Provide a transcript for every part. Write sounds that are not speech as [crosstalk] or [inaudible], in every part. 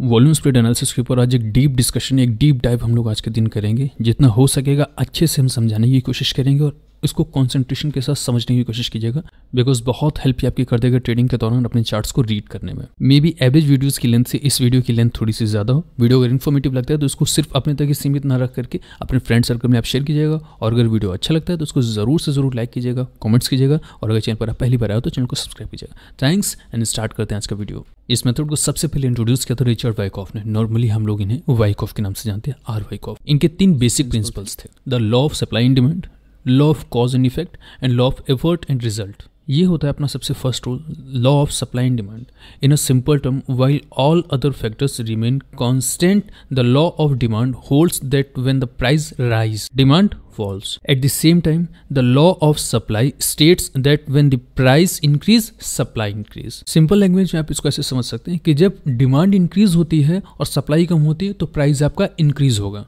Volume spread analysis के ऊपर आज एक डीप डिस्कशन एक डीप डाइव हम लोग आज के दिन करेंगे जितना हो सकेगा अच्छे से हम समझाने की कोशिश करेंगे और इसको कॉन्सेंट्रेशन के साथ समझने की कोशिश कीजिएगा बिकॉज बहुत हेल्प आपकी कर देगा ट्रेडिंग के दौरान अपने चार्ट्स को रीड करने में मे बी एवरेज वीडियोस की लेंथ से इस वीडियो की लेंथ थोड़ी सी ज़्यादा हो वीडियो अगर इन्फॉर्मेटिव लगता है तो इसको सिर्फ अपने तक ही सीमित ना रख करके अपने फ्रेंड सर्कल में आप शेयर कीजिएगा और अगर वीडियो अच्छा लगता है तो उसको ज़रूर से ज़रूर लाइक कीजिएगा कॉमेंट्स कीजिएगा और अगर चैनल पर आप पहली बार आए तो चैनल को सब्सक्राइब कीजिएगा थैंक्स एंड स्टार्ट करते हैं आज का वीडियो इस मेथड को सबसे पहले इंट्रोड्यूस किया था रिचर्ड वाइकॉफ ने नॉर्मली हम लोग इन्हें वाइकॉफ के नाम से जानते हैं आर वाइकॉफ इनके तीन बेसिक प्रिंसिपल्स थे the law of supply and demand law of cause and effect and law of effort and result ये होता है अपना सबसे first rule law of supply and demand in a simple term while all other factors remain constant the law of demand holds that when the price rise demand falls at the same time the law of supply states that when the price increase supply increase simple language में आप इसको ऐसे समझ सकते हैं कि जब demand increase होती है और सप्लाई कम होती है तो प्राइस आपका इंक्रीज होगा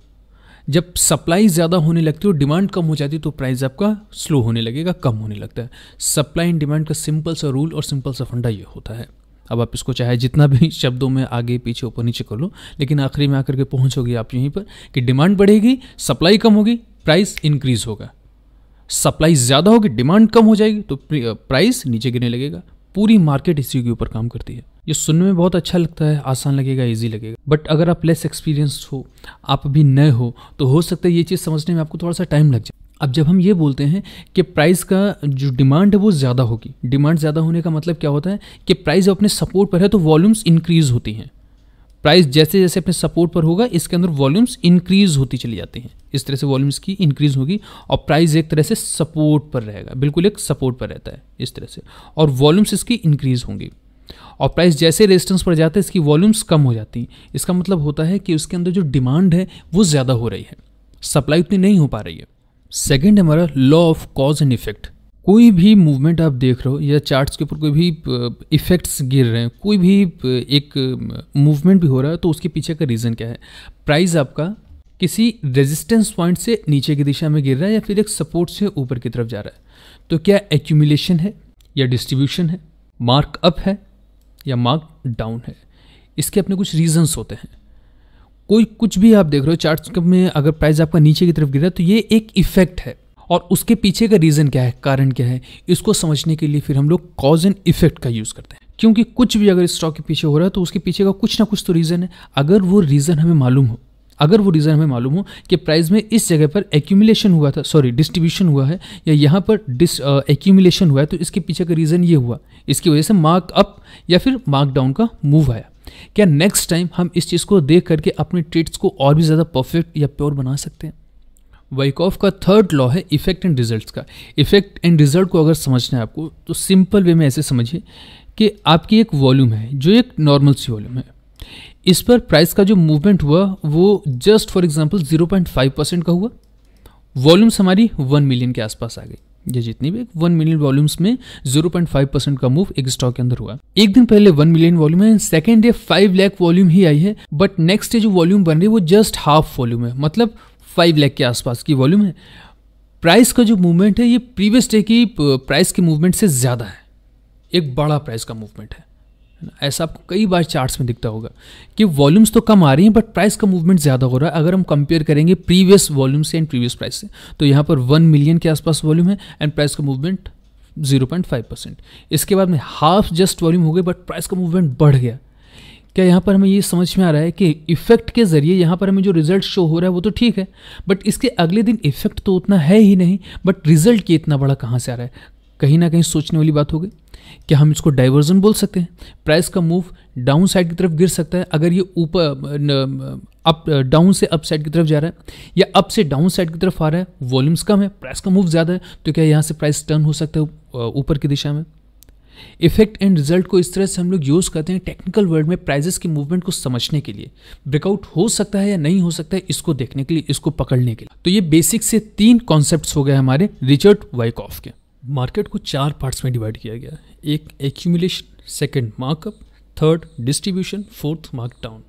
जब सप्लाई ज़्यादा होने लगती है और डिमांड कम हो जाती है तो प्राइस आपका स्लो होने लगेगा कम होने लगता है सप्लाई एंड डिमांड का सिंपल सा रूल और सिंपल सा फंडा ये होता है अब आप इसको चाहे जितना भी शब्दों में आगे पीछे ऊपर नीचे कर लो लेकिन आखिरी में आकर के पहुँचोगे आप यहीं पर कि डिमांड बढ़ेगी सप्लाई कम होगी प्राइस इंक्रीज़ होगा सप्लाई ज़्यादा होगी डिमांड कम हो जाएगी तो प्राइस नीचे गिरने लगेगा पूरी मार्केट इसी के ऊपर काम करती है ये सुनने में बहुत अच्छा लगता है आसान लगेगा इजी लगेगा बट अगर आप लेस एक्सपीरियंस हो आप भी नए हो तो हो सकता है ये चीज़ समझने में आपको थोड़ा सा टाइम लग जाए अब जब हम ये बोलते हैं कि प्राइस का जो डिमांड है वो ज़्यादा होगी डिमांड ज़्यादा होने का मतलब क्या होता है कि प्राइस अपने सपोर्ट पर है तो वॉल्यूम्स इंक्रीज होती हैं प्राइस जैसे जैसे अपने सपोर्ट पर होगा इसके अंदर वॉल्यूम्स इंक्रीज होती चली जाती हैं इस तरह से वॉल्यूम्स की इंक्रीज होगी और प्राइस एक तरह से सपोर्ट पर रहेगा बिल्कुल एक सपोर्ट पर रहता है इस तरह से और वॉल्यूम्स इसकी इंक्रीज होंगी और प्राइस जैसे रेजिस्टेंस पर जाते हैं इसकी वॉल्यूम्स कम हो जाती हैं इसका मतलब होता है कि उसके अंदर जो डिमांड है वो ज़्यादा हो रही है सप्लाई उतनी नहीं हो पा रही है सेकेंड हमारा law of cause and effect कोई भी मूवमेंट आप देख रहे हो या चार्ट्स के ऊपर कोई भी इफ़ेक्ट्स गिर रहे हैं कोई भी एक मूवमेंट भी हो रहा है तो उसके पीछे का रीज़न क्या है प्राइस आपका किसी रेजिस्टेंस पॉइंट से नीचे की दिशा में गिर रहा है या फिर एक सपोर्ट से ऊपर की तरफ जा रहा है तो क्या एक्यूमुलेशन है या डिस्ट्रीब्यूशन है मार्क अप है या मार्क डाउन है इसके अपने कुछ रीजंस होते हैं कोई कुछ भी आप देख रहे हो चार्ट में अगर प्राइस आपका नीचे की तरफ गिर रहा है तो ये एक इफेक्ट है और उसके पीछे का रीज़न क्या है कारण क्या है इसको समझने के लिए फिर हम लोग कॉज एंड इफेक्ट का यूज़ करते हैं क्योंकि कुछ भी अगर स्टॉक के पीछे हो रहा है तो उसके पीछे का कुछ ना कुछ तो रीज़न है अगर वो रीज़न हमें मालूम हो अगर वो रीज़न हमें मालूम हो कि प्राइस में इस जगह पर एक्यूमुलेशन हुआ था सॉरी डिस्ट्रीब्यूशन हुआ है या यहाँ पर डिस एक्यूमुलेशन हुआ है तो इसके पीछे का रीज़न ये हुआ इसकी वजह से मार्क अप या फिर मार्क डाउन का मूव आया क्या नेक्स्ट टाइम हम इस चीज़ को देख करके अपने ट्रेड्स को और भी ज़्यादा परफेक्ट या प्योर बना सकते हैं वाइकॉफ का थर्ड लॉ है इफेक्ट एंड रिजल्ट्स का इफेक्ट एंड रिजल्ट को अगर समझना है आपको तो सिंपल वे में ऐसे समझिए कि आपकी एक वॉल्यूम है जो एक नॉर्मल सी वॉल्यूम है इस पर प्राइस का जो मूवमेंट हुआ वो जस्ट फॉर एग्जांपल 0.5 परसेंट का हुआ वॉल्यूम्स हमारी वन मिलियन के आसपास आ गई ये जितनी भी वन मिलियन वॉल्यूम्स में 0.5 परसेंट का मूव एक स्टॉक के अंदर हुआ एक दिन पहले वन मिलियन वॉल्यूम है second day five lakh volume ही आई है बट नेक्स्ट डे जो वॉल्यूम बन रही है वो जस्ट हाफ वॉल्यूम है मतलब फाइव लैख के आसपास की वॉल्यूम है प्राइस का जो मूवमेंट है ये प्रीवियस डे की प्राइस के मूवमेंट से ज़्यादा है एक बड़ा प्राइस का मूवमेंट है ऐसा आपको कई बार चार्ट्स में दिखता होगा कि वॉल्यूम्स तो कम आ रही हैं बट प्राइस का मूवमेंट ज़्यादा हो रहा है अगर हम कंपेयर करेंगे प्रीवियस वॉल्यूम से एंड प्रीवियस प्राइस से तो यहाँ पर वन मिलियन के आसपास वॉल्यूम है एंड प्राइस का movement zero point five percent इसके बाद में हाफ जस्ट वॉल्यूम हो गई बट प्राइस का मूवमेंट बढ़ गया क्या यहाँ पर हमें ये समझ में आ रहा है कि इफेक्ट के ज़रिए यहाँ पर हमें जो रिजल्ट शो हो रहा है वो तो ठीक है बट इसके अगले दिन इफेक्ट तो उतना है ही नहीं बट रिजल्ट ये इतना बड़ा कहाँ से आ रहा है कहीं ना कहीं सोचने वाली बात हो गई क्या हम इसको डाइवर्जन बोल सकते हैं प्राइस का मूव डाउन साइड की तरफ गिर सकता है अगर ये ऊपर अप डाउन से अप साइड की तरफ जा रहा है या अप से डाउन साइड की तरफ आ रहा है वॉल्यूम्स कम है प्राइस का मूव ज़्यादा है तो क्या यहाँ से प्राइस टर्न हो सकता है ऊपर की दिशा में इफेक्ट एंड रिजल्ट को इस तरह से हम लोग यूज़ करते हैं टेक्निकल वर्ल्ड में प्राइजेस की मूवमेंट को समझने के लिए ब्रेकआउट हो सकता है या नहीं हो सकता है इसको देखने के लिए इसको पकड़ने के लिए तो ये बेसिक से तीन कॉन्सेप्ट हो गए हमारे रिचर्ड वाइकऑफ के मार्केट को चार पार्ट्स में डिवाइड किया गया एक accumulation second markup third distribution fourth markdown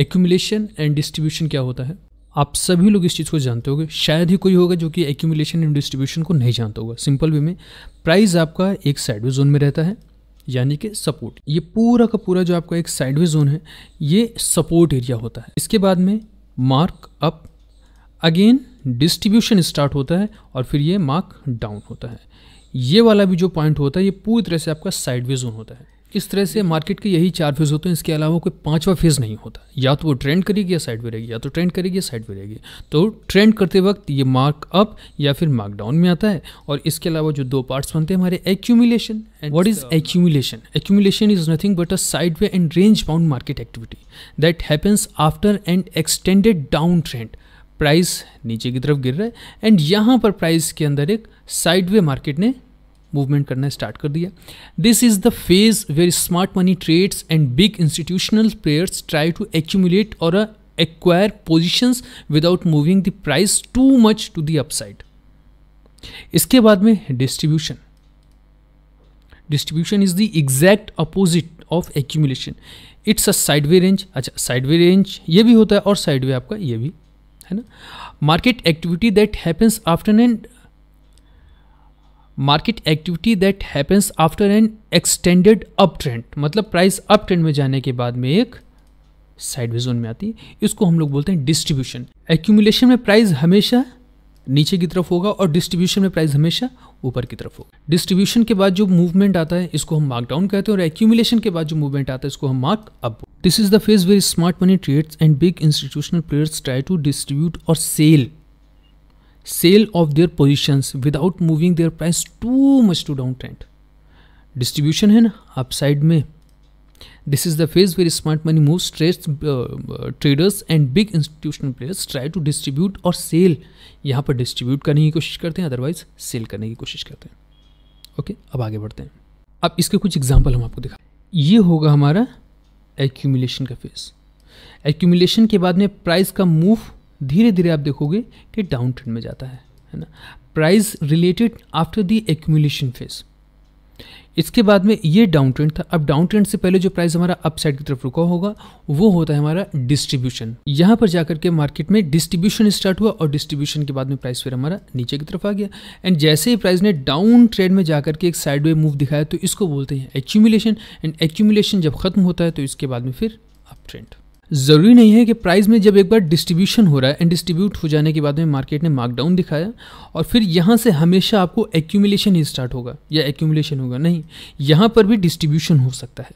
accumulation and distribution क्या होता है आप सभी लोग इस चीज़ को जानते होंगे शायद ही कोई होगा जो कि एक्यूमुलेशन एंड डिस्ट्रीब्यूशन को नहीं जानता होगा सिंपल वे में प्राइस आपका एक साइडवे जोन में रहता है यानी कि सपोर्ट ये पूरा का पूरा जो आपका एक साइडवे जोन है ये सपोर्ट एरिया होता है इसके बाद में markup again distribution start होता है और फिर ये मार्क डाउन होता है ये वाला भी जो पॉइंट होता है ये पूरी तरह से आपका साइडवे जोन होता है इस तरह से मार्केट के यही चार फेज़ होते हैं इसके अलावा कोई पांचवा फेज़ नहीं होता या तो वो ट्रेंड करेगी या साइड पे रहेगी या तो ट्रेंड करेगी या साइड पे रहेगी तो ट्रेंड करते वक्त ये मार्क अप या फिर मार्क डाउन में आता है और इसके अलावा जो दो पार्ट्स बनते हैं हमारे accumulation what is accumulation accumulation is nothing but a side way and range bound market activity that happens after and extended downtrend price नीचे की तरफ गिर रहा है एंड यहाँ पर प्राइस के अंदर एक साइड वे मार्केट ने मूवमेंट करना स्टार्ट कर दिया this is the phase where smart money trades and big institutional players try to accumulate और acquire positions without moving the price too much to the upside. इसके बाद में distribution. Distribution is the exact opposite of accumulation. It's a sideways range. अच्छा sideways range ये भी होता है और sideways आपका ये भी है ना market activity that happens after and market activity that happens after an extended uptrend मतलब प्राइस अप ट्रेंड में जाने के बाद में एक साइड जोन में आती है इसको हम लोग बोलते हैं डिस्ट्रीब्यूशन एक्यूमुलेशन में प्राइस हमेशा नीचे की तरफ होगा और डिस्ट्रीब्यूशन में प्राइस हमेशा ऊपर की तरफ होगा डिस्ट्रीब्यूशन के बाद जो मूवमेंट आता है इसको हम मार्क डाउन कहते हैं और एक्यूमुलेशन के बाद जो मूवमेंट आता है इसको हम markup this is the phase very smart money trades and big institutional players try to distribute और sell sell off their positions without moving their price too much to downtrend distribution है ना upside में this is the phase very smart money move stress traders and big institutional players try to distribute और sell यहाँ पर distribute करने की कोशिश करते हैं अदरवाइज सेल करने की कोशिश करते हैं ओके अब आगे बढ़ते हैं अब इसके कुछ एग्जाम्पल हम आपको दिखा ये होगा हमारा एक्यूमिलेशन का फेज एक्यूमिलेशन के बाद में प्राइस का मूव धीरे धीरे आप देखोगे कि डाउन ट्रेंड में जाता है है ना price related after the accumulation phase इसके बाद में ये डाउन ट्रेंड था अब डाउन ट्रेंड से पहले जो प्राइस हमारा अपसाइड की तरफ रुका होगा वो होता है हमारा डिस्ट्रीब्यूशन यहाँ पर जाकर के मार्केट में डिस्ट्रीब्यूशन स्टार्ट हुआ और डिस्ट्रीब्यूशन के बाद में प्राइस फिर हमारा नीचे की तरफ आ गया एंड जैसे ही प्राइस ने डाउन ट्रेंड में जाकर के एक साइडवे मूव दिखाया तो इसको बोलते हैं एक्यूमुलेशन एंड एक्यूमुलेशन जब खत्म होता है तो इसके बाद में फिर अप ट्रेंड ज़रूरी नहीं है कि प्राइस में जब एक बार डिस्ट्रीब्यूशन हो रहा है एंड डिस्ट्रीब्यूट हो जाने के बाद में मार्केट ने मार्कडाउन दिखाया और फिर यहाँ से हमेशा आपको एक्यूमिलेशन ही स्टार्ट होगा या एक्यूमिलेशन होगा नहीं यहाँ पर भी डिस्ट्रीब्यूशन हो सकता है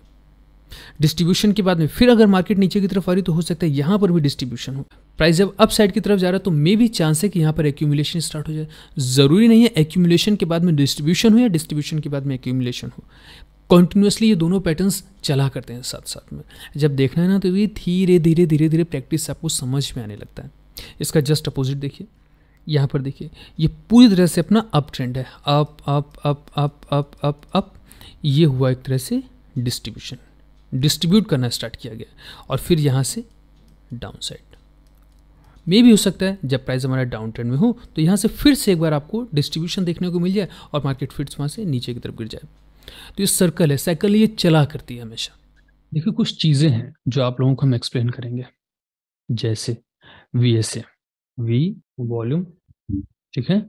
डिस्ट्रीब्यूशन के बाद में फिर अगर मार्केट नीचे की तरफ आ रही तो हो सकता है यहाँ पर भी डिस्ट्रीब्यूशन हो प्राइस जब अप साइड की तरफ जा रहा है तो मे भी चांस है कि यहाँ पर एक्यूमुलेशन स्टार्ट हो जाए ज़रूरी नहीं है एक्यूमिलेशन के बाद में डिस्ट्रीब्यूशन हो या डिस्ट्रीब्यूशन के बाद में एक्यूमिलेशन हो कॉन्टिन्यूसली ये दोनों पैटर्न्स चला करते हैं साथ साथ में जब देखना है ना तो ये धीरे धीरे धीरे धीरे प्रैक्टिस आपको समझ में आने लगता है इसका जस्ट अपोजिट देखिए यहाँ पर देखिए ये पूरी तरह से अपना अप ट्रेंड है up up up up up up up ये हुआ एक तरह से डिस्ट्रीब्यूशन डिस्ट्रीब्यूट करना स्टार्ट किया गया और फिर यहाँ से डाउन साइड मे भी हो सकता है जब प्राइस हमारा डाउन ट्रेंड में हो तो यहाँ से फिर से एक बार आपको डिस्ट्रीब्यूशन देखने को मिल जाए और मार्केट फिर वहाँ से नीचे की तरफ गिर जाए तो ये सर्कल है साइकिल ये चला करती है हमेशा देखिए कुछ चीज़ें हैं जो आप लोगों को हम एक्सप्लेन करेंगे जैसे V S A V volume ठीक है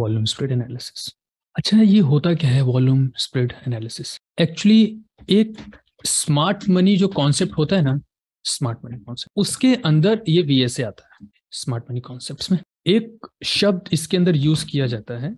वॉल्यूम स्प्रेड एनालिसिस अच्छा ये होता क्या है वॉल्यूम स्प्रेड एनालिसिस एक्चुअली एक स्मार्ट मनी जो कॉन्सेप्ट होता है ना स्मार्ट मनी कॉन्सेप्ट उसके अंदर ये वी एस ए आता है स्मार्ट मनी कॉन्सेप्ट में एक शब्द इसके अंदर यूज किया जाता है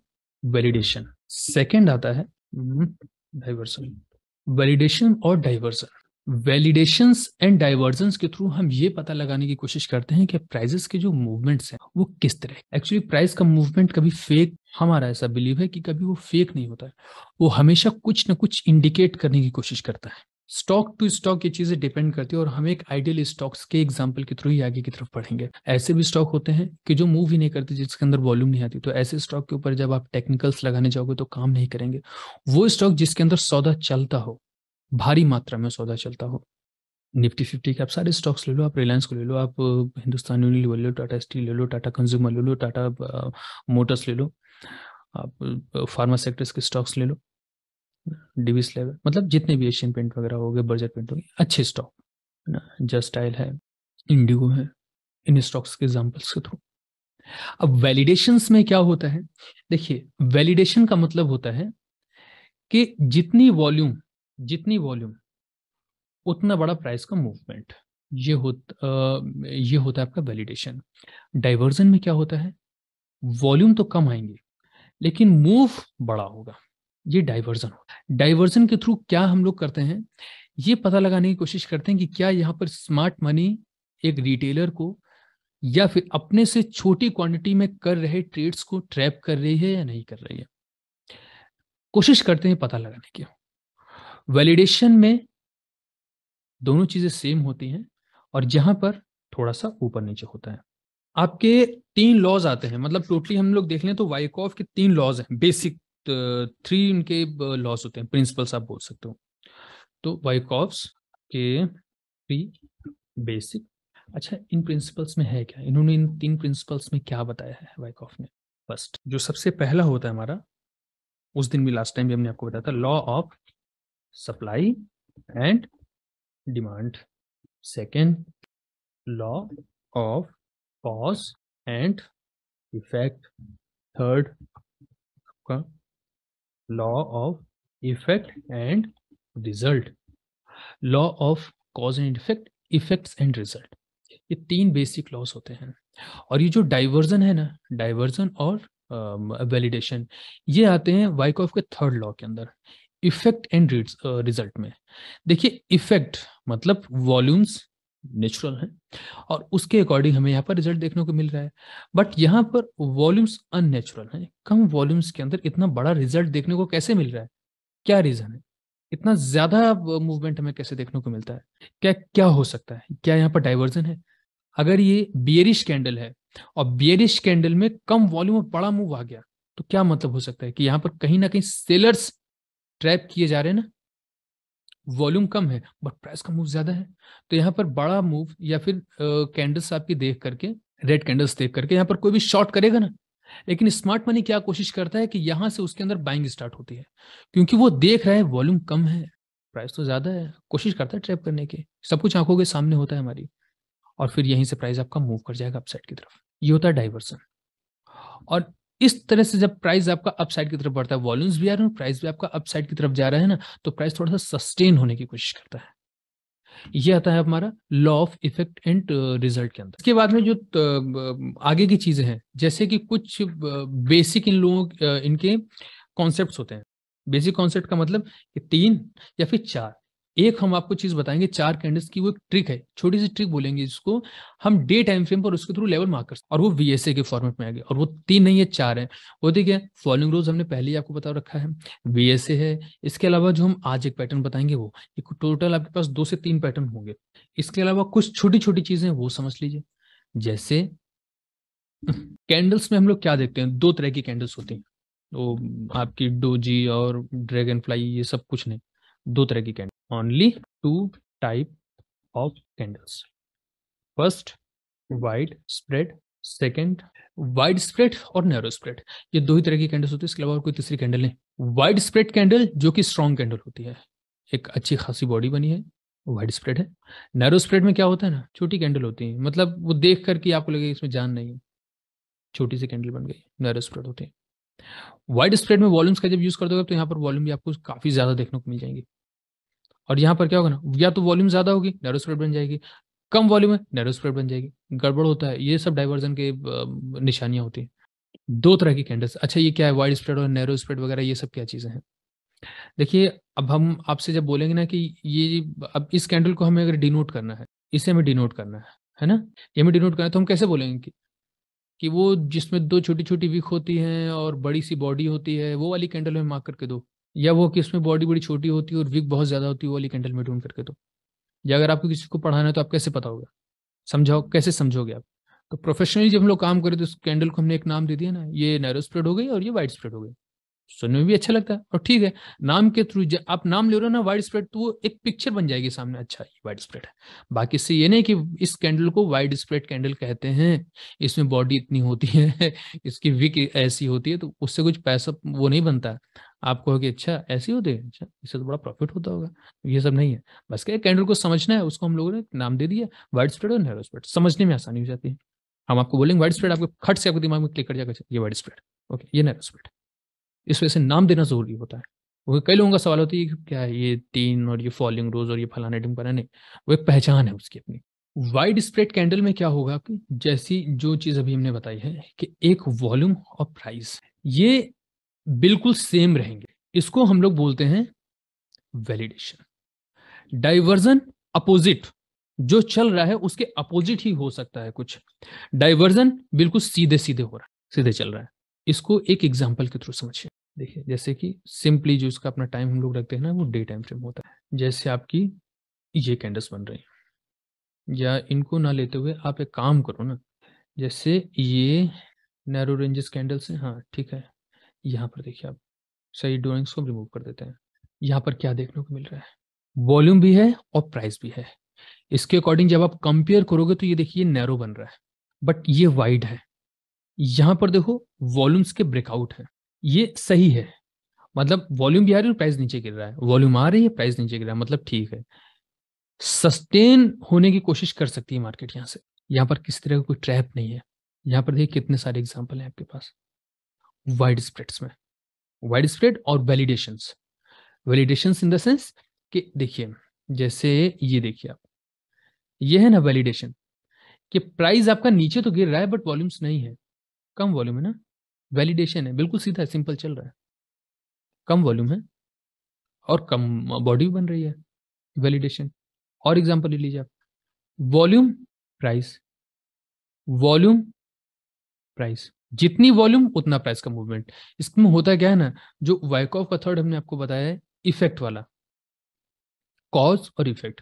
वेलिडेशन सेकेंड आता है डाइवर्सन हम्म, वैलिडेशन और डाइवर्सन वैलिडेशन एंड डाइवर्जन के थ्रू हम ये पता लगाने की कोशिश करते हैं कि प्राइजेस के जो मूवमेंट्स हैं वो किस तरह एक्चुअली प्राइस का मूवमेंट कभी फेक हमारा ऐसा बिलीव है कि कभी वो फेक नहीं होता है वो हमेशा कुछ ना कुछ इंडिकेट करने की कोशिश करता है स्टॉक टू स्टॉक ये चीजें डिपेंड करती है और हम एक आइडियल स्टॉक्स के एग्जाम्पल के थ्रू ही आगे की तरफ बढ़ेंगे ऐसे भी स्टॉक होते हैं कि जो मूव ही नहीं करते जिसके अंदर वॉल्यूम नहीं आती तो ऐसे स्टॉक के ऊपर जब आप टेक्निकल्स लगाने जाओगे तो काम नहीं करेंगे वो स्टॉक जिसके अंदर सौदा चलता हो भारी मात्रा में सौदा चलता हो निफ्टी फिफ्टी के आप सारे स्टॉक्स ले लो आप रिलायंस को ले लो आप हिंदुस्तान यूनिलीवर ले लो टाटा स्टील ले लो टाटा कंज्यूमर ले लो टाटा मोटर्स ले लो आप फार्मा सेक्टर्स के स्टॉक्स ले लो डिविस लेवल मतलब जितने भी एशियन पेंट वगैरह हो गए बर्जर पेंट हो गए अच्छे स्टॉक है ना जस्टाइल है इंडिगो है इन स्टॉक्स के एग्जाम्पल्स के थ्रू अब वैलिडेशन में क्या होता है देखिए वैलिडेशन का मतलब होता है कि जितनी वॉल्यूम जितनी वॉल्यूम उतना बड़ा प्राइस का मूवमेंट ये होता ये होता है आपका वैलिडेशन डाइवर्जन में क्या होता है वॉल्यूम तो कम आएंगे लेकिन मूव बड़ा होगा ये डाइवर्जन होता है डाइवर्जन के थ्रू क्या हम लोग करते हैं ये पता लगाने की कोशिश करते हैं कि क्या यहाँ पर स्मार्ट मनी एक रिटेलर को या फिर अपने से छोटी क्वांटिटी में कर रहे ट्रेड्स को ट्रैप कर रही है या नहीं कर रही है कोशिश करते हैं पता लगाने की वैलिडेशन में दोनों चीजें सेम होती हैं और जहां पर थोड़ा सा ऊपर नीचे होता है आपके तीन लॉज आते हैं मतलब टोटली हम लोग देख लें तो वाइकॉफ के तीन लॉज हैं बेसिक थ्री इनके लॉस होते हैं प्रिंसिपल्स आप बोल सकते हो तो वाइकॉफ्स के थ्री बेसिक अच्छा इन प्रिंसिपल्स में है क्या इन्होंने इन तीन प्रिंसिपल्स में क्या बताया है वाइकॉफ ने फर्स्ट जो सबसे पहला होता है हमारा उस दिन भी लास्ट टाइम भी हमने आपको बताया था law of supply and demand second law of cause and effect third आपका law of effect and result law of cause and effect effect and result ये तीन बेसिक लॉस होते हैं और ये जो डाइवर्जन है ना डाइवर्जन और वैलिडेशन um, ये आते हैं वाइकॉफ के थर्ड लॉ के अंदर इफेक्ट एंड रिजल्ट में देखिए इफेक्ट मतलब वॉल्यूम्स नेचुरल है और उसके अकॉर्डिंग हमें यहाँ पर रिजल्ट देखने को मिल रहा है बट यहाँ पर वॉल्यूम्स अननेचुरल है कम वॉल्यूम्स के अंदर इतना बड़ा रिजल्ट देखने को कैसे मिल रहा है क्या रीजन है इतना ज्यादा मूवमेंट हमें कैसे देखने को मिलता है क्या क्या हो सकता है क्या यहाँ पर डाइवर्जन है अगर ये बियरिश कैंडल है और बियरिश कैंडल में कम वॉल्यूम और बड़ा मूव आ गया तो क्या मतलब हो सकता है कि यहाँ पर कहीं ना कहीं सेलर्स ट्रैप किए जा रहे हैं ना वॉल्यूम कम है बट प्राइस का मूव ज्यादा है तो यहाँ पर बड़ा मूव या फिर कैंडल्स आपकी देख करके रेड कैंडल्स देख करके यहाँ पर कोई भी शॉर्ट करेगा ना लेकिन स्मार्ट मनी क्या कोशिश करता है कि यहां से उसके अंदर बाइंग स्टार्ट होती है क्योंकि वो देख रहा है वॉल्यूम कम है प्राइस तो ज्यादा है कोशिश करता है ट्रैप करने की सब कुछ आंखों के सामने होता है हमारी और फिर यहीं से प्राइस आपका मूव कर जाएगा अपसाइड की तरफ ये होता है डाइवर्सन और इस तरह से जब प्राइस आपका अपसाइड की तरफ बढ़ता है वॉल्यूम्स भी आ रहे हैं प्राइस भी आपका अपसाइड की तरफ जा रहा है ना तो प्राइस थोड़ा सा सस्टेन होने की कोशिश करता है ये आता है हमारा law of effect and result के अंदर इसके बाद में जो आगे की चीजें हैं जैसे कि कुछ बेसिक इन लोगों इनके कॉन्सेप्ट होते हैं बेसिक कॉन्सेप्ट का मतलब कि तीन या फिर चार एक हम आपको चीज बताएंगे चार कैंडल्स की वो एक ट्रिक है छोटी सी ट्रिक बोलेंगे जिसको हम डे टाइम फ्रेम पर उसके थ्रू लेवल मार्कर्स और वो वीएसए के फॉर्मेट में आएंगे और वो तीन नहीं है चार है वो देखिए फॉलोइंग रोज हमने पहले ही आपको बता रखा है वीएसए है इसके अलावा जो हम आज एक पैटर्न बताएंगे वो टोटल आपके पास दो से तीन पैटर्न होंगे इसके अलावा कुछ छोटी छोटी चीजें वो समझ लीजिए जैसे कैंडल्स में हम लोग क्या देखते हैं दो तरह की कैंडल्स होती हैं वो तो आपकी डोजी और ड्रैगन फ्लाई ये सब कुछ नहीं दो तरह की candle only two type of candles first wide spread second wide spread और नैरो स्प्रेड ये दो ही तरह की कैंडल्स होती है इसके अलावा और कोई तीसरी कैंडल नहीं वाइड स्प्रेड कैंडल जो कि स्ट्रॉन्ग कैंडल होती है एक अच्छी खासी बॉडी बनी है वाइड स्प्रेड है नैरो स्प्रेड में क्या होता है ना छोटी कैंडल होती है मतलब वो देख करके आपको लगे इसमें जान नहीं है छोटी सी कैंडल बन गई नैरो स्प्रेड होती है वाइड स्प्रेड में वॉल्यूम्स का जब यूज कर दोगे तो यहाँ पर वॉल्यूम भी आपको काफी ज्यादा देखने को मिल जाएंगे और यहाँ पर क्या होगा ना या तो वॉल्यूम ज्यादा होगी नैरो स्प्रेड बन जाएगी कम वॉल्यूम है नैरो स्प्रेड बन जाएगी गड़बड़ होता है ये सब डाइवर्जन के निशानियां होती हैं दो तरह की कैंडल्स अच्छा ये क्या है वाइड स्प्रेड और नैरो स्प्रेड वगैरह ये सब क्या चीज़ें हैं देखिए अब हम आपसे जब बोलेंगे ना कि ये अब इस कैंडल को हमें अगर डिनोट करना है इसे हमें डिनोट करना है है ना ये हमें डिनोट करना है तो हम कैसे बोलेंगे कि कि वो जिसमें दो छोटी छोटी विक होती हैं और बड़ी सी बॉडी होती है वो वाली कैंडल में मार्क करके दो या वो कि उसमें बॉडी बड़ी छोटी होती है और विक बहुत ज़्यादा होती है वो वाली कैंडल में ढूंढ करके तो या अगर आपको किसी को पढ़ाना है तो आप कैसे पता होगा समझाओ कैसे समझोगे आप तो प्रोफेशनली जब हम लोग काम करें तो उस कैंडल को हमने एक नाम दे दिया ना ये नैरो स्प्रेड हो गई और ये वाइड स्प्रेड हो गई सुनने में भी अच्छा लगता है और ठीक है नाम के थ्रू आप नाम ले रहे हो ना वाइड स्प्रेड तो वो एक पिक्चर बन जाएगी सामने अच्छा ये वाइड स्प्रेड है बाकी इससे ये नहीं कि इस कैंडल को वाइड स्प्रेड कैंडल कहते हैं इसमें बॉडी इतनी होती है [laughs] इसकी विक ऐसी होती है तो उससे कुछ पैसा वो नहीं बनता आप कहो कि अच्छा ऐसी होती है अच्छा इससे तो बड़ा प्रॉफिट होता होगा ये सब नहीं है बस क्या कैंडल को समझना है उसको हम लोगों ने नाम दे दिया वाइड स्प्रेड और नैरो स्प्रेड समझने में आसानी हो जाती है हम आपको बोलेंगे वाइड स्प्रेड आपको खट से आपके दिमाग में क्लिक कर जाएगा ये वाइड स्प्रेड ओके ये नैरो स्प्रेड इस वजह से नाम देना ज़रूरी होता है वो कई लोगों का सवाल होता है क्या है ये तीन और ये फॉलिंग रोज और ये फलाना ढिमकाना नहीं वो एक पहचान है उसकी अपनी वाइड स्प्रेड कैंडल में क्या होगा कि जैसी जो चीज़ अभी हमने बताई है कि एक वॉल्यूम और प्राइस ये बिल्कुल सेम रहेंगे इसको हम लोग बोलते हैं वैलिडेशन डाइवर्जन अपोजिट जो चल रहा है उसके अपोजिट ही हो सकता है कुछ डाइवर्जन बिल्कुल सीधे सीधे हो रहा है सीधे चल रहा है इसको एक एग्जाम्पल के थ्रू समझिए देखिए जैसे कि सिंपली जो इसका अपना टाइम हम लोग रखते हैं ना वो डे टाइम फ्रेम होता है जैसे आपकी ये कैंडल्स बन रही हैं या इनको ना लेते हुए आप एक काम करो ना जैसे ये नैरो रेंजेस कैंडल्स हैं हाँ ठीक है यहाँ पर देखिए आप सही ड्रॉइंग्स को रिमूव कर देते हैं यहाँ पर क्या देखने को मिल रहा है वॉल्यूम भी है और प्राइस भी है इसके अकॉर्डिंग जब आप कंपेयर करोगे तो ये देखिए नैरो बन रहा है बट ये वाइड है यहां पर देखो वॉल्यूम्स के ब्रेकआउट है ये सही है मतलब वॉल्यूम भी आ रही है प्राइस नीचे गिर रहा है वॉल्यूम आ रही है प्राइस नीचे गिर रहा है मतलब ठीक है सस्टेन होने की कोशिश कर सकती है मार्केट यहां से यहां पर किसी तरह का कोई ट्रैप नहीं है यहां पर देखिए कितने सारे एग्जाम्पल हैं आपके पास वाइड स्प्रेड्स में वाइड स्प्रेड और validation validation in the sense कि देखिए जैसे ये देखिए आप ये है ना वेलिडेशन कि प्राइस आपका नीचे तो गिर रहा है बट वॉल्यूम्स नहीं है कम वॉल्यूम है ना वैलिडेशन है बिल्कुल सीधा सिंपल चल रहा है कम वॉल्यूम है और कम बॉडी भी बन रही है वैलिडेशन और एग्जांपल ले लीजिए आप वॉल्यूम प्राइस वॉल्यूम प्राइस जितनी वॉल्यूम उतना प्राइस का मूवमेंट इसमें होता क्या है ना जो वाइकॉफ का थर्ड हमने आपको बताया है इफेक्ट वाला कॉज और इफेक्ट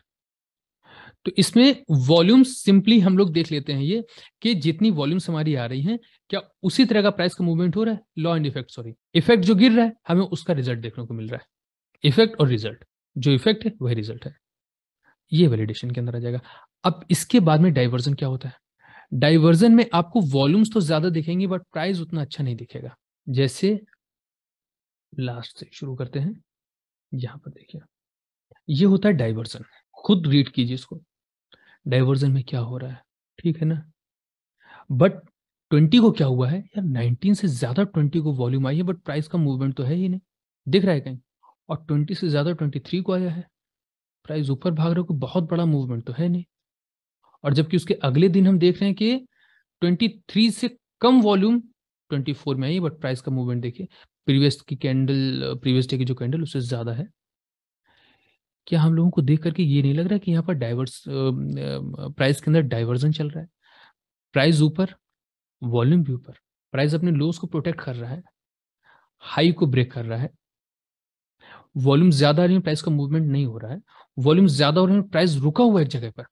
तो इसमें वॉल्यूम सिंपली हम लोग देख लेते हैं ये कि जितनी वॉल्यूम्स हमारी आ रही हैं क्या उसी तरह का प्राइस का मूवमेंट हो रहा है law and effect sorry effect जो गिर रहा है हमें उसका रिजल्ट देखने को मिल रहा है इफेक्ट और रिजल्ट जो इफेक्ट है वही रिजल्ट है ये वैलिडेशन के अंदर आ जाएगा अब इसके बाद में डाइवर्जन क्या होता है डाइवर्जन में आपको वॉल्यूम्स तो ज्यादा दिखेंगे बट प्राइस उतना अच्छा नहीं दिखेगा जैसे लास्ट से शुरू करते हैं यहां पर देखिए ये होता है डाइवर्जन खुद रीड कीजिए इसको डाइवर्जन में क्या हो रहा है ठीक है ना बट ट्वेंटी को क्या हुआ है यार नाइनटीन से ज्यादा ट्वेंटी को वॉल्यूम आई है बट प्राइस का मूवमेंट तो है ही नहीं दिख रहा है कहीं और ट्वेंटी से ज्यादा ट्वेंटी थ्री को आया है प्राइस ऊपर भाग रहे को बहुत बड़ा मूवमेंट तो है नहीं और जबकि उसके अगले दिन हम देख रहे हैं कि ट्वेंटी थ्री से कम वॉल्यूम ट्वेंटी फोर में आई बट प्राइस का मूवमेंट देखिए प्रीवियस की कैंडल प्रीवियस डे की जो कैंडल उससे ज्यादा है क्या हम लोगों को देख करके ये नहीं लग रहा कि यहाँ पर डाइवर्स प्राइस के अंदर डाइवर्जन चल रहा है प्राइस ऊपर वॉल्यूम भी ऊपर प्राइस अपने लोस को प्रोटेक्ट कर रहा है हाई को ब्रेक कर रहा है वॉल्यूम ज्यादा रही है प्राइस का मूवमेंट नहीं हो रहा है वॉल्यूम ज्यादा हो रहा है प्राइस रुका हुआ है एक जगह पर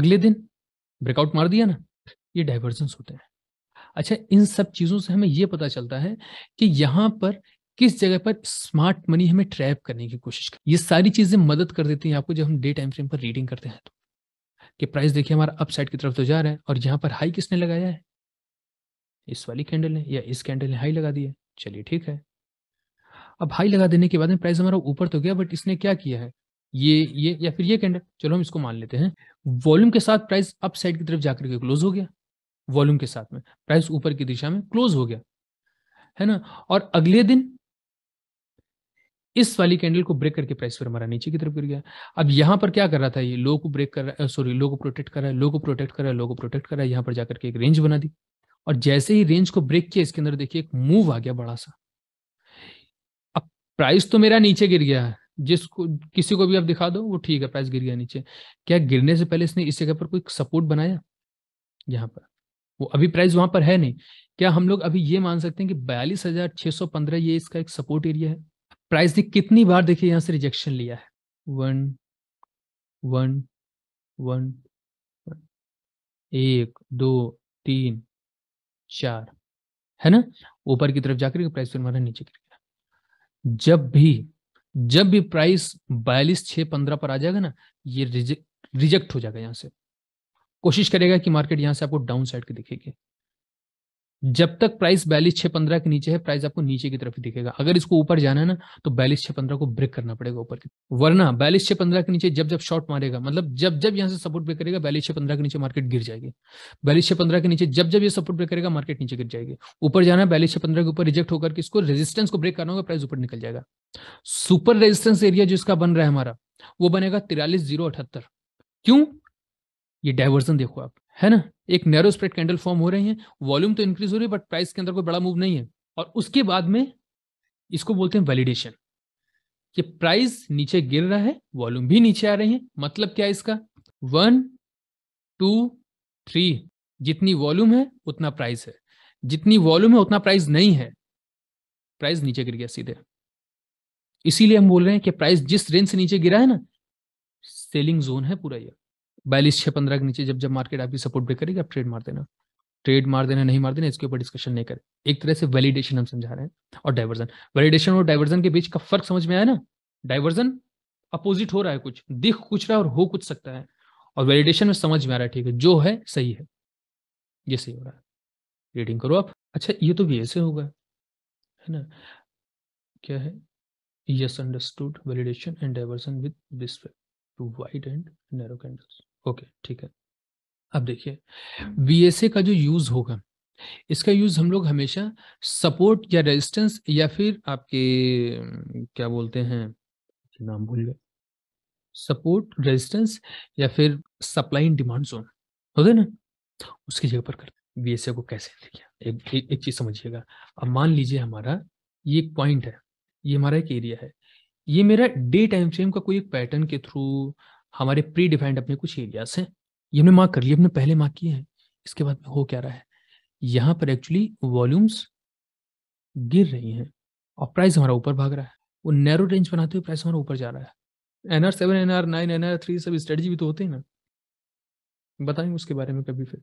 अगले दिन ब्रेकआउट मार दिया ना ये डाइवर्जेंस होते हैं अच्छा इन सब चीजों से हमें यह पता चलता है कि यहां पर किस जगह पर स्मार्ट मनी हमें ट्रैप करने की कोशिश कर ये सारी चीजें मदद कर देती हैं आपको जब हम डे टाइम फ्रेम पर रीडिंग करते हैं तो कि प्राइस देखिए हमारा अपसाइड की तरफ तो जा रहा है और यहाँ पर हाई किसने लगाया है इस वाली कैंडल ने या इस कैंडल ने हाई लगा दिया चलिए ठीक है अब हाई लगा देने के बाद में प्राइस हमारा ऊपर तो गया बट इसने क्या किया है ये ये या फिर ये कैंडल चलो हम इसको मान लेते हैं वॉल्यूम के साथ प्राइस अप साइड की तरफ जाकर के क्लोज हो गया वॉल्यूम के साथ में प्राइस ऊपर की दिशा में क्लोज हो गया है ना और अगले दिन इस वाली कैंडल को ब्रेक करके प्राइस फिर हमारा नीचे की तरफ गिर गया अब यहाँ पर क्या कर रहा था ये लो को ब्रेक कर रहा है सॉरी लो को प्रोटेक्ट कर रहा है लो को प्रोटेक्ट कर रहा है लो को प्रोटेक्ट कर रहा है यहाँ पर जाकर के एक रेंज बना दी और जैसे ही रेंज को ब्रेक किया इसके अंदर देखिए एक मूव आ गया बड़ा सा अब प्राइस तो मेरा नीचे गिर गया है जिसको किसी को भी आप दिखा दो वो ठीक है प्राइस गिर गया नीचे क्या गिरने से पहले इसने इस जगह पर कोई सपोर्ट बनाया यहाँ पर वो अभी प्राइस वहां पर है नहीं क्या हम लोग अभी ये मान सकते हैं कि बयालीस हजार छह सौ पंद्रह ये इसका एक सपोर्ट एरिया है प्राइस ने कितनी बार देखिए यहां से रिजेक्शन लिया है वन वन वन एक दो तीन चार है ना ऊपर की तरफ जाकर प्राइस फिर हमारा नीचे गिर गया जब भी जब भी प्राइस बयालीस छह पंद्रह पर आ जाएगा ना ये रिजेक्ट रिजेक्ट हो जाएगा यहाँ से कोशिश करेगा कि मार्केट यहाँ से आपको डाउन साइड के दिखेगी जब तक प्राइस बयालीस छह पंद्रह के नीचे है प्राइस आपको नीचे की तरफ ही दिखेगा अगर इसको ऊपर जाना है ना तो बयालीस छह पंद्रह को ब्रेक करना पड़ेगा ऊपर की वरना बयालीस छह पंद्रह के नीचे जब जब शॉर्ट मारेगा मतलब जब जब यहां से सपोर्ट ब्रेक करेगा बयालीस छह पंद्रह के नीचे मार्केट गिर जाएगी बयालीस छह पंद्रह के नीचे जब जब ये सपोर्ट ब्रेक करेगा मार्केट नीचे गिर जाएगी ऊपर जाना है बयालीस छह पंद्रह के ऊपर रिजेक्ट होकर इसको रेजिस्टेंस को ब्रेक करना होगा प्राइस ऊपर निकल जाएगा सुपर रेजिस्टेंस एरिया जो इसका बन रहा है हमारा वो बनेगा तिरालीस जीरो अठहत्तर क्यों ये डायवर्जन देखो आप है ना एक नैरो स्प्रेड कैंडल फॉर्म हो रही है वॉल्यूम तो इंक्रीज हो रही है बट प्राइस के अंदर कोई बड़ा मूव नहीं है और उसके बाद में इसको बोलते हैं वैलिडेशन कि प्राइस नीचे गिर रहा है वॉल्यूम भी नीचे आ रही है मतलब क्या है इसका वन टू थ्री जितनी वॉल्यूम है उतना प्राइस है जितनी वॉल्यूम है उतना प्राइस नहीं है प्राइस नीचे गिर गया सीधे इसीलिए हम बोल रहे हैं कि प्राइस जिस रेंज से नीचे गिरा है ना सेलिंग जोन है पूरा यह बयालीस छः पंद्रह के नीचे जब जब मार्केट आपकी सपोर्ट ब्रेक करेगी आप ट्रेड मार देना ट्रेड मार देना नहीं मार देना इसके ऊपर डिस्कशन नहीं करें एक तरह से वैलिडेशन हम समझा रहे हैं और डाइवर्जन वैलिडेशन और डाइवर्जन के बीच का फर्क समझ में आया ना डाइवर्जन अपोजिट हो रहा है कुछ दिख कुछ रहा है और हो कुछ सकता है और वैलिडेशन में समझ में आ रहा है ठीक है जो है सही है ये सही हो रहा है रीडिंग करो आप अच्छा ये तो भी ऐसे होगा है ना क्या है yes understood validation and divergence with respect to wide and narrow candles okay ठीक है अब देखिए वी का जो यूज होगा इसका यूज हम लोग हमेशा सपोर्ट या रेजिस्टेंस या फिर आपके क्या बोलते हैं नाम भूल गए सपोर्ट रेजिस्टेंस या फिर सप्लाई इन डिमांड जोन होते हैं ना उसकी जगह पर करते हैं वी को कैसे लिया एक एक, एक चीज समझिएगा अब मान लीजिए हमारा ये एक पॉइंट है ये हमारा एक एरिया है ये मेरा डे टाइम फ्रेम का कोई एक पैटर्न के थ्रू हमारे प्री डिफाइंड अपने कुछ एरियाज हैं ये हमने मार्क कर लिए हमने पहले मार्क किए हैं इसके बाद में हो क्या रहा है यहाँ पर एक्चुअली वॉल्यूम्स गिर रही हैं और प्राइस हमारा ऊपर भाग रहा है वो नैरो रेंज बनाते हुए प्राइस हमारा ऊपर जा रहा है N R seven N R nine N R three सब स्ट्रेटजी भी तो होते हैं ना बताएंगे उसके बारे में कभी फिर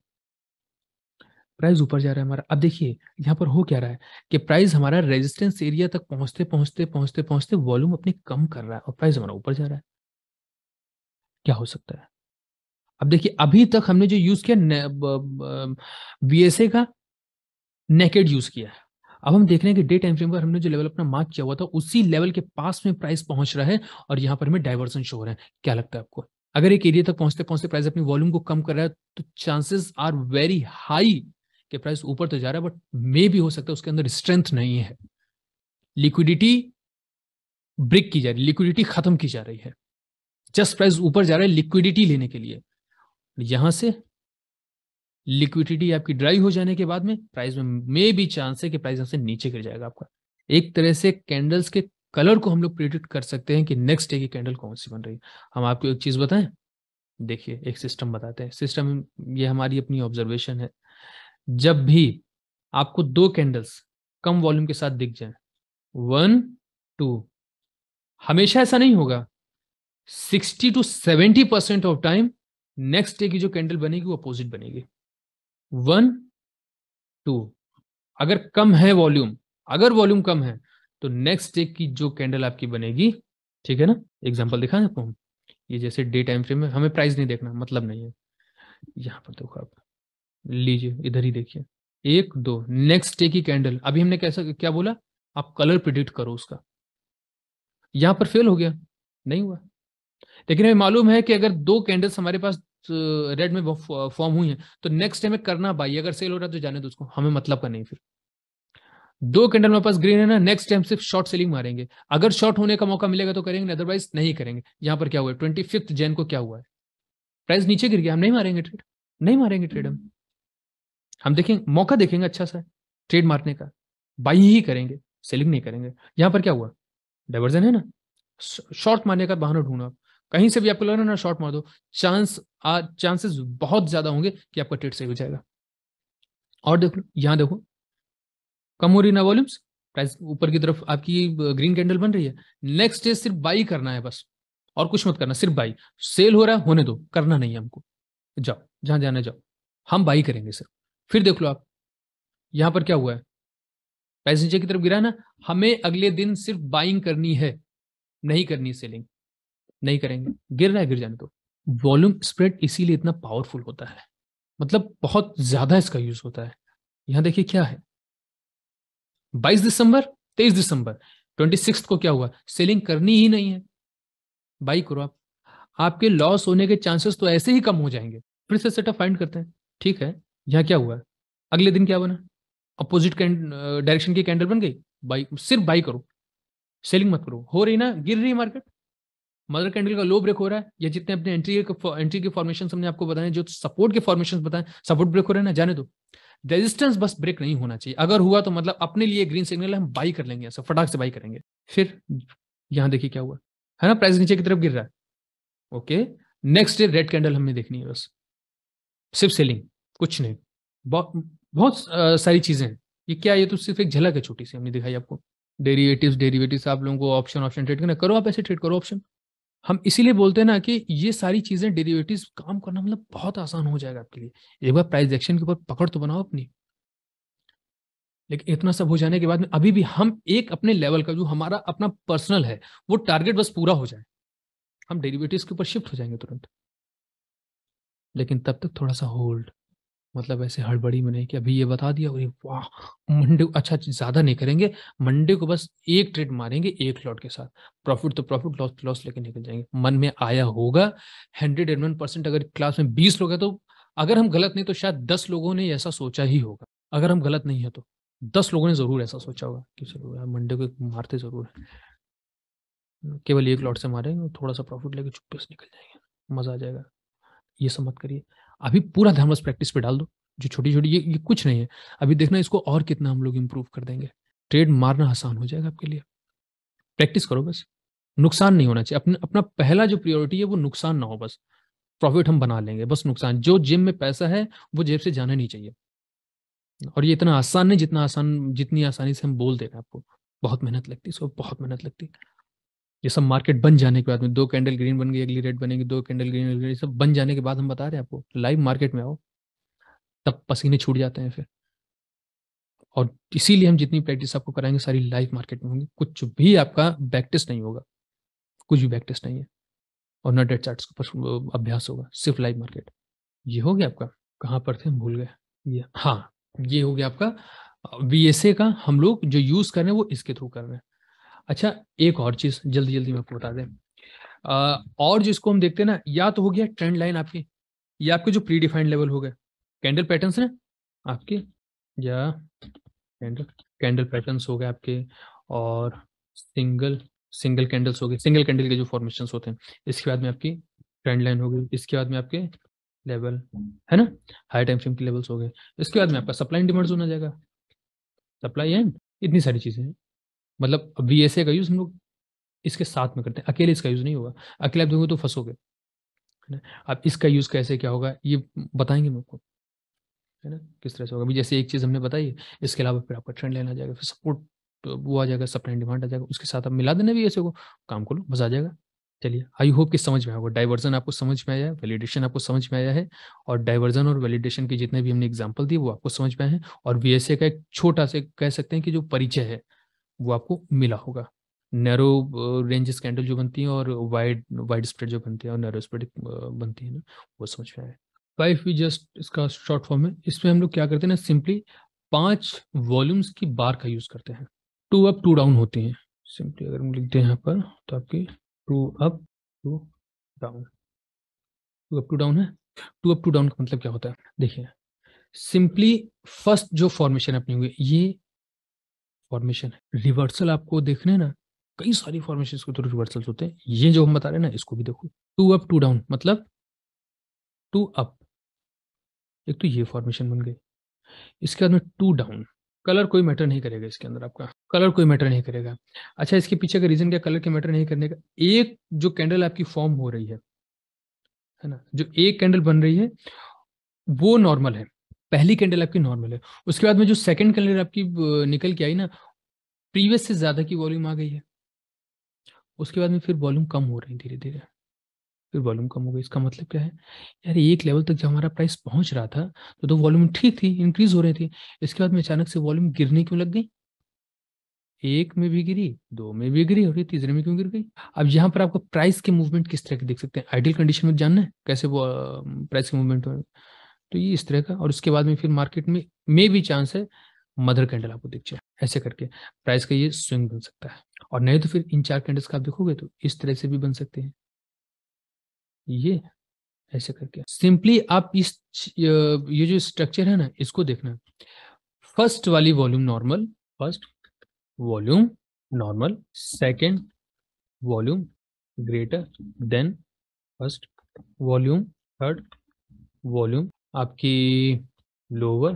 प्राइस ऊपर जा रहा है हमारा अब देखिए यहाँ पर हो क्या रहा है कि प्राइस हमारा रेजिस्टेंस एरिया तक पहुंचते पहुंचते पहुंचते पहुंचते वॉल्यूम अपने कम कर रहा है और प्राइस हमारा ऊपर जा रहा है क्या हो सकता है अब देखिए अभी तक हमने जो यूज किया बी एस ए का नेकेड यूज किया है अब हम देख रहे हैं कि डे टाइम फ्रेम पर हमने जो लेवल अपना मार्क किया हुआ था उसी लेवल के पास में प्राइस पहुंच रहा है और यहां पर हमें डाइवर्सन शो हो रहा है क्या लगता है आपको अगर एक एरिया तक पहुंचते पहुंचते प्राइस अपनी वॉल्यूम को कम कर रहा है तो चांसेस आर वेरी हाई कि प्राइस ऊपर तो जा रहा है बट मे भी हो सकता है उसके अंदर स्ट्रेंथ नहीं है लिक्विडिटी ब्रेक की जा रही है लिक्विडिटी खत्म की जा रही है जस्ट प्राइस ऊपर जा रहा है लिक्विडिटी लेने के लिए यहां से लिक्विडिटी आपकी ड्राई हो जाने के बाद में प्राइस में मे भी चांस है कि प्राइस यहां से नीचे गिर जाएगा आपका एक तरह से कैंडल्स के कलर को हम लोग प्रिडिक्ट कर सकते हैं कि नेक्स्ट डे की कैंडल कौन सी बन रही है हम आपको एक चीज बताएं देखिए एक सिस्टम बताते हैं सिस्टम ये हमारी अपनी ऑब्जर्वेशन है जब भी आपको दो कैंडल्स कम वॉल्यूम के साथ दिख जाए वन टू हमेशा ऐसा नहीं होगा sixty to seventy percent of time next day की जो कैंडल बनेगी वो अपोजिट बनेगी वन टू अगर कम है वॉल्यूम अगर वॉल्यूम कम है तो नेक्स्ट डे की जो कैंडल आपकी बनेगी ठीक है ना एग्जाम्पल दिखा आपको हम ये जैसे डे टाइम फ्रेम में हमें प्राइस नहीं देखना मतलब नहीं है यहाँ पर देखो आप लीजिए इधर ही देखिए एक दो नेक्स्ट डे की कैंडल अभी हमने कैसा क्या बोला आप कलर प्रिडिक्ट करो उसका यहां पर फेल हो गया नहीं हुआ लेकिन हमें मालूम है कि अगर दो कैंडल्स हमारे पास रेड में फॉर्म हुई हैं तो नेक्स्ट टाइम करना बाई अगर सेल हो रहा है तो जाने दो उसको हमें मतलब का नहीं फिर दो कैंडल मेरे पास ग्रीन है ना नेक्स्ट टाइम सिर्फ शॉर्ट सेलिंग मारेंगे अगर शॉर्ट होने का मौका मिलेगा तो करेंगे अदरवाइज नहीं करेंगे यहाँ पर क्या हुआ ट्वेंटी फिफ्थ जैन को क्या हुआ है प्राइस नीचे गिर गया हम नहीं मारेंगे ट्रेड नहीं मारेंगे ट्रेड हम हम देखेंगे मौका देखेंगे अच्छा सा ट्रेड मारने का बाई ही करेंगे सेलिंग नहीं करेंगे यहां पर क्या हुआ डाइवर्जन है ना शॉर्ट मारने का बहाना ढूंढो आप कहीं से भी आपको लग रहा है ना शॉर्ट मार दो चांस चांसेस बहुत ज्यादा होंगे कि आपका ट्रेड सही हो जाएगा और देख लो यहां देखो कम हो रही ना वॉल्यूम्स प्राइस ऊपर की तरफ आपकी ग्रीन कैंडल बन रही है नेक्स्ट डे सिर्फ बाई करना है बस और कुछ मत करना सिर्फ बाई सेल हो रहा है होने दो करना नहीं है हमको जाओ जहां जाना जाओ हम बाई करेंगे सिर्फ फिर देख लो आप यहां पर क्या हुआ है प्राइस नीचे की तरफ गिरा है ना हमें अगले दिन सिर्फ बाइंग करनी है नहीं करनी सेलिंग नहीं करेंगे गिर रहा है गिर जाने तो वॉल्यूम स्प्रेड इसीलिए इतना पावरफुल होता है मतलब बहुत ज्यादा इसका यूज होता है यहां देखिए क्या है 22 दिसंबर 23 दिसंबर 26 को क्या हुआ सेलिंग करनी ही नहीं है बाई करो आप आपके लॉस होने के चांसेस तो ऐसे ही कम हो जाएंगे फिर से सेटअप फाइंड करते हैं ठीक है यहाँ क्या हुआ अगले दिन क्या बना अपोजिट डायरेक्शन की कैंडल बन गई बाई सिर्फ बाई करो सेलिंग मत करो हो रही ना गिर रही मार्केट मदर कैंडल का लो ब्रेक हो रहा है या जितने अपने एंट्री के एंट्री के फॉर्मेशन हमने आपको बताए जो सपोर्ट के फॉर्मेशन बताए सपोर्ट ब्रेक हो रहे हैं ना जाने दो रेजिस्टेंस बस ब्रेक नहीं होना चाहिए अगर हुआ तो मतलब अपने लिए ग्रीन सिग्नल हम बाई कर लेंगे सब फटाक से बाई करेंगे फिर यहाँ देखिए क्या हुआ है ना प्राइस नीचे की तरफ गिर रहा है okay next day red candle हमने देखनी है बस सिर्फ सेलिंग कुछ नहीं बहुत बहुत सारी चीजें ये क्या ये तो सिर्फ एक झलक है छोटी सी हमने दिखाई आपको डेरीवेटिव डेरीवेटिव आप लोगों को ऑप्शन ऑप्शन ट्रेड करना करो आप ऐसे ट्रेड करो ऑप्शन हम इसीलिए बोलते हैं ना कि ये सारी चीजें डेरिवेटिव काम करना मतलब बहुत आसान हो जाएगा आपके लिए एक बार प्राइस एक्शन के ऊपर पकड़ तो बनाओ अपनी लेकिन इतना सब हो जाने के बाद में अभी भी हम एक अपने लेवल का जो हमारा अपना पर्सनल है वो टारगेट बस पूरा हो जाए हम डेरिवेटिव्स के ऊपर शिफ्ट हो जाएंगे तुरंत लेकिन तब तक थोड़ा सा होल्ड मतलब ऐसे हड़बड़ी में नहीं कि अभी ये बता दिया और वाह मंडे अच्छा ज़्यादा नहीं करेंगे मंडे को बस एक ट्रेड मारेंगे एक लॉट के साथ प्रॉफिट तो प्रॉफिट लॉस तो लॉस लेके निकल जाएंगे मन में आया होगा हंड्रेड एंड वन परसेंट अगर क्लास में बीस लोग हैं तो अगर हम गलत नहीं तो शायद दस लोगों ने ऐसा सोचा ही होगा अगर हम गलत नहीं है तो दस लोगों ने जरूर ऐसा सोचा होगा कि जरूर यार मंडे को मारते जरूर है केवल एक लॉट से मारेंगे थोड़ा सा प्रॉफिट लेके चुप्पे से निकल जाएंगे मज़ा आ जाएगा ये सब मत करिए अभी पूरा ध्यान बस प्रैक्टिस पे डाल दो जो छोटी छोटी ये ये कुछ नहीं है अभी देखना इसको और कितना हम लोग इम्प्रूव कर देंगे ट्रेड मारना आसान हो जाएगा आपके लिए प्रैक्टिस करो बस नुकसान नहीं होना चाहिए अपने अपना पहला जो प्रियोरिटी है वो नुकसान ना हो बस प्रॉफिट हम बना लेंगे बस नुकसान जो जिम में पैसा है वो जेब से जाना नहीं चाहिए और ये इतना आसान नहीं जितना आसान जितनी आसानी से हम बोल दे रहे हैं आपको बहुत मेहनत लगती है सो बहुत मेहनत लगती है ये सब मार्केट बन जाने के बाद में दो कैंडल ग्रीन बन गई अगली रेड बनेगी दो कैंडल ग्रीन ये सब बन जाने के बाद हम बता रहे हैं आपको लाइव मार्केट में आओ तब पसीने छूट जाते हैं फिर और इसीलिए हम जितनी प्रैक्टिस आपको कराएंगे सारी लाइव मार्केट में होंगी कुछ भी आपका बैक्टिस नहीं होगा कुछ भी बैक नहीं है और ना डेट चार्ट अभ्यास होगा सिर्फ लाइव मार्केट ये हो गया आपका कहाँ पर थे हम भूल गए ये हाँ ये हो गया आपका वी का हम लोग जो यूज कर रहे हैं वो इसके थ्रू कर रहे हैं अच्छा एक और चीज जल्दी जल्दी मैं आपको बता दें और जिसको हम देखते हैं ना या तो हो गया ट्रेंड लाइन आपकी या आपके जो प्री डिफाइंड लेवल हो गए कैंडल पैटर्न्स ना आपके या कैंडल कैंडल पैटर्न्स हो गए आपके और सिंगल सिंगल कैंडल्स हो गए सिंगल कैंडल के जो फॉर्मेशन होते हैं इसके बाद में आपकी ट्रेंड लाइन हो गई इसके बाद में आपके लेवल है ना हाई टाइम फ्रेम के लेवल्स हो गए इसके बाद में आपका सप्लाई एंड डिमांड जोन आ जाएगा सप्लाई एंड इतनी सारी चीज़ें हैं मतलब वी एस ए का यूज़ हम लोग इसके साथ में करते हैं अकेले इसका यूज़ नहीं होगा अकेले आप दोगे तो फंसोगे है ना अब इसका यूज़ कैसे क्या होगा ये बताएंगे मैं आपको है ना किस तरह से होगा अभी जैसे एक चीज़ हमने बताई इसके अलावा फिर आपका ट्रेंड लेना आ जाएगा फिर सपोर्ट तो वो आ जाएगा सप्लाई डिमांड आ जाएगा उसके साथ आप मिला देना भी ऐसे को काम को लो मजा आ जाएगा चलिए आई होप कि समझ में आएगा डाइवर्जन आपको समझ में आया है वैलिडेशन आपको समझ में आया है और डाइवर्जन और वैलिडेशन के जितने भी हमने एग्जाम्पल दिए वो आपको समझ में आए हैं और वी का एक छोटा से कह सकते हैं कि जो परिचय है वो आपको मिला होगा नैरो रेंज स्कैंडल जो बनती है और वाइड वाइड स्प्रेड जो बनती है और नैरो स्प्रेड बनती है ना वो समझ में आए फाइव वी जस्ट इसका शॉर्ट फॉर्म है इसमें हम लोग क्या करते हैं ना सिंपली पांच वॉल्यूम्स की बार का यूज करते हैं टू अप टू डाउन होती हैं सिंपली अगर हम लिखते हैं यहाँ पर तो आपकी two up to down two up to down है टू अप टू डाउन का मतलब क्या होता है देखिए सिंपली फर्स्ट जो फॉर्मेशन अपनी हुई ये फॉर्मेशन है रिवर्सल आपको देखने ना कई सारी फॉर्मेशन के थ्रू रिवर्सल होते हैं ये जो हम बता रहे हैं ना इसको भी देखो टू अप टू डाउन मतलब टू अप एक तो ये फॉर्मेशन बन गई इसके बाद में टू डाउन कलर कोई मैटर नहीं करेगा इसके अंदर आपका कलर कोई मैटर नहीं करेगा अच्छा इसके पीछे का रीजन क्या कलर के मैटर नहीं करने का एक जो कैंडल आपकी फॉर्म हो रही है है ना जो एक कैंडल बन रही है वो नॉर्मल है पहली कैंडल आपकी नॉर्मल है उसके बाद में जो सेकंड कैंडल आपकी निकल के आई ना प्रीवियस से ज़्यादा की वॉल्यूम आ गई है उसके बाद में फिर वॉल्यूम कम हो रही है धीरे धीरे फिर वॉल्यूम कम हो गई इसका मतलब क्या है यार एक लेवल तक जब हमारा प्राइस पहुंच रहा था तो तो वॉल्यूम ठीक थी इंक्रीज हो रही थी इसके बाद में अचानक से वॉल्यूम गिरने क्यों लग गई एक में भी गिरी दो में भी गिरी और तीसरे में क्यों गिर गई अब यहाँ पर आपको प्राइस के मूवमेंट किस तरह के देख सकते हैं आइडियल कंडीशन में जानना है कैसे वो प्राइस के मूवमेंट तो ये इस तरह का और इसके बाद में फिर मार्केट में मे भी चांस है मदर कैंडल आपको दिख जाए ऐसे करके प्राइस का ये स्विंग बन सकता है और नहीं तो फिर इन चार कैंडल्स का आप देखोगे तो इस तरह से भी बन सकते हैं ये ऐसे करके सिंपली आप इस ये जो स्ट्रक्चर है ना इसको देखना फर्स्ट वाली volume normal first volume normal second volume greater than first volume third volume आपकी लोअर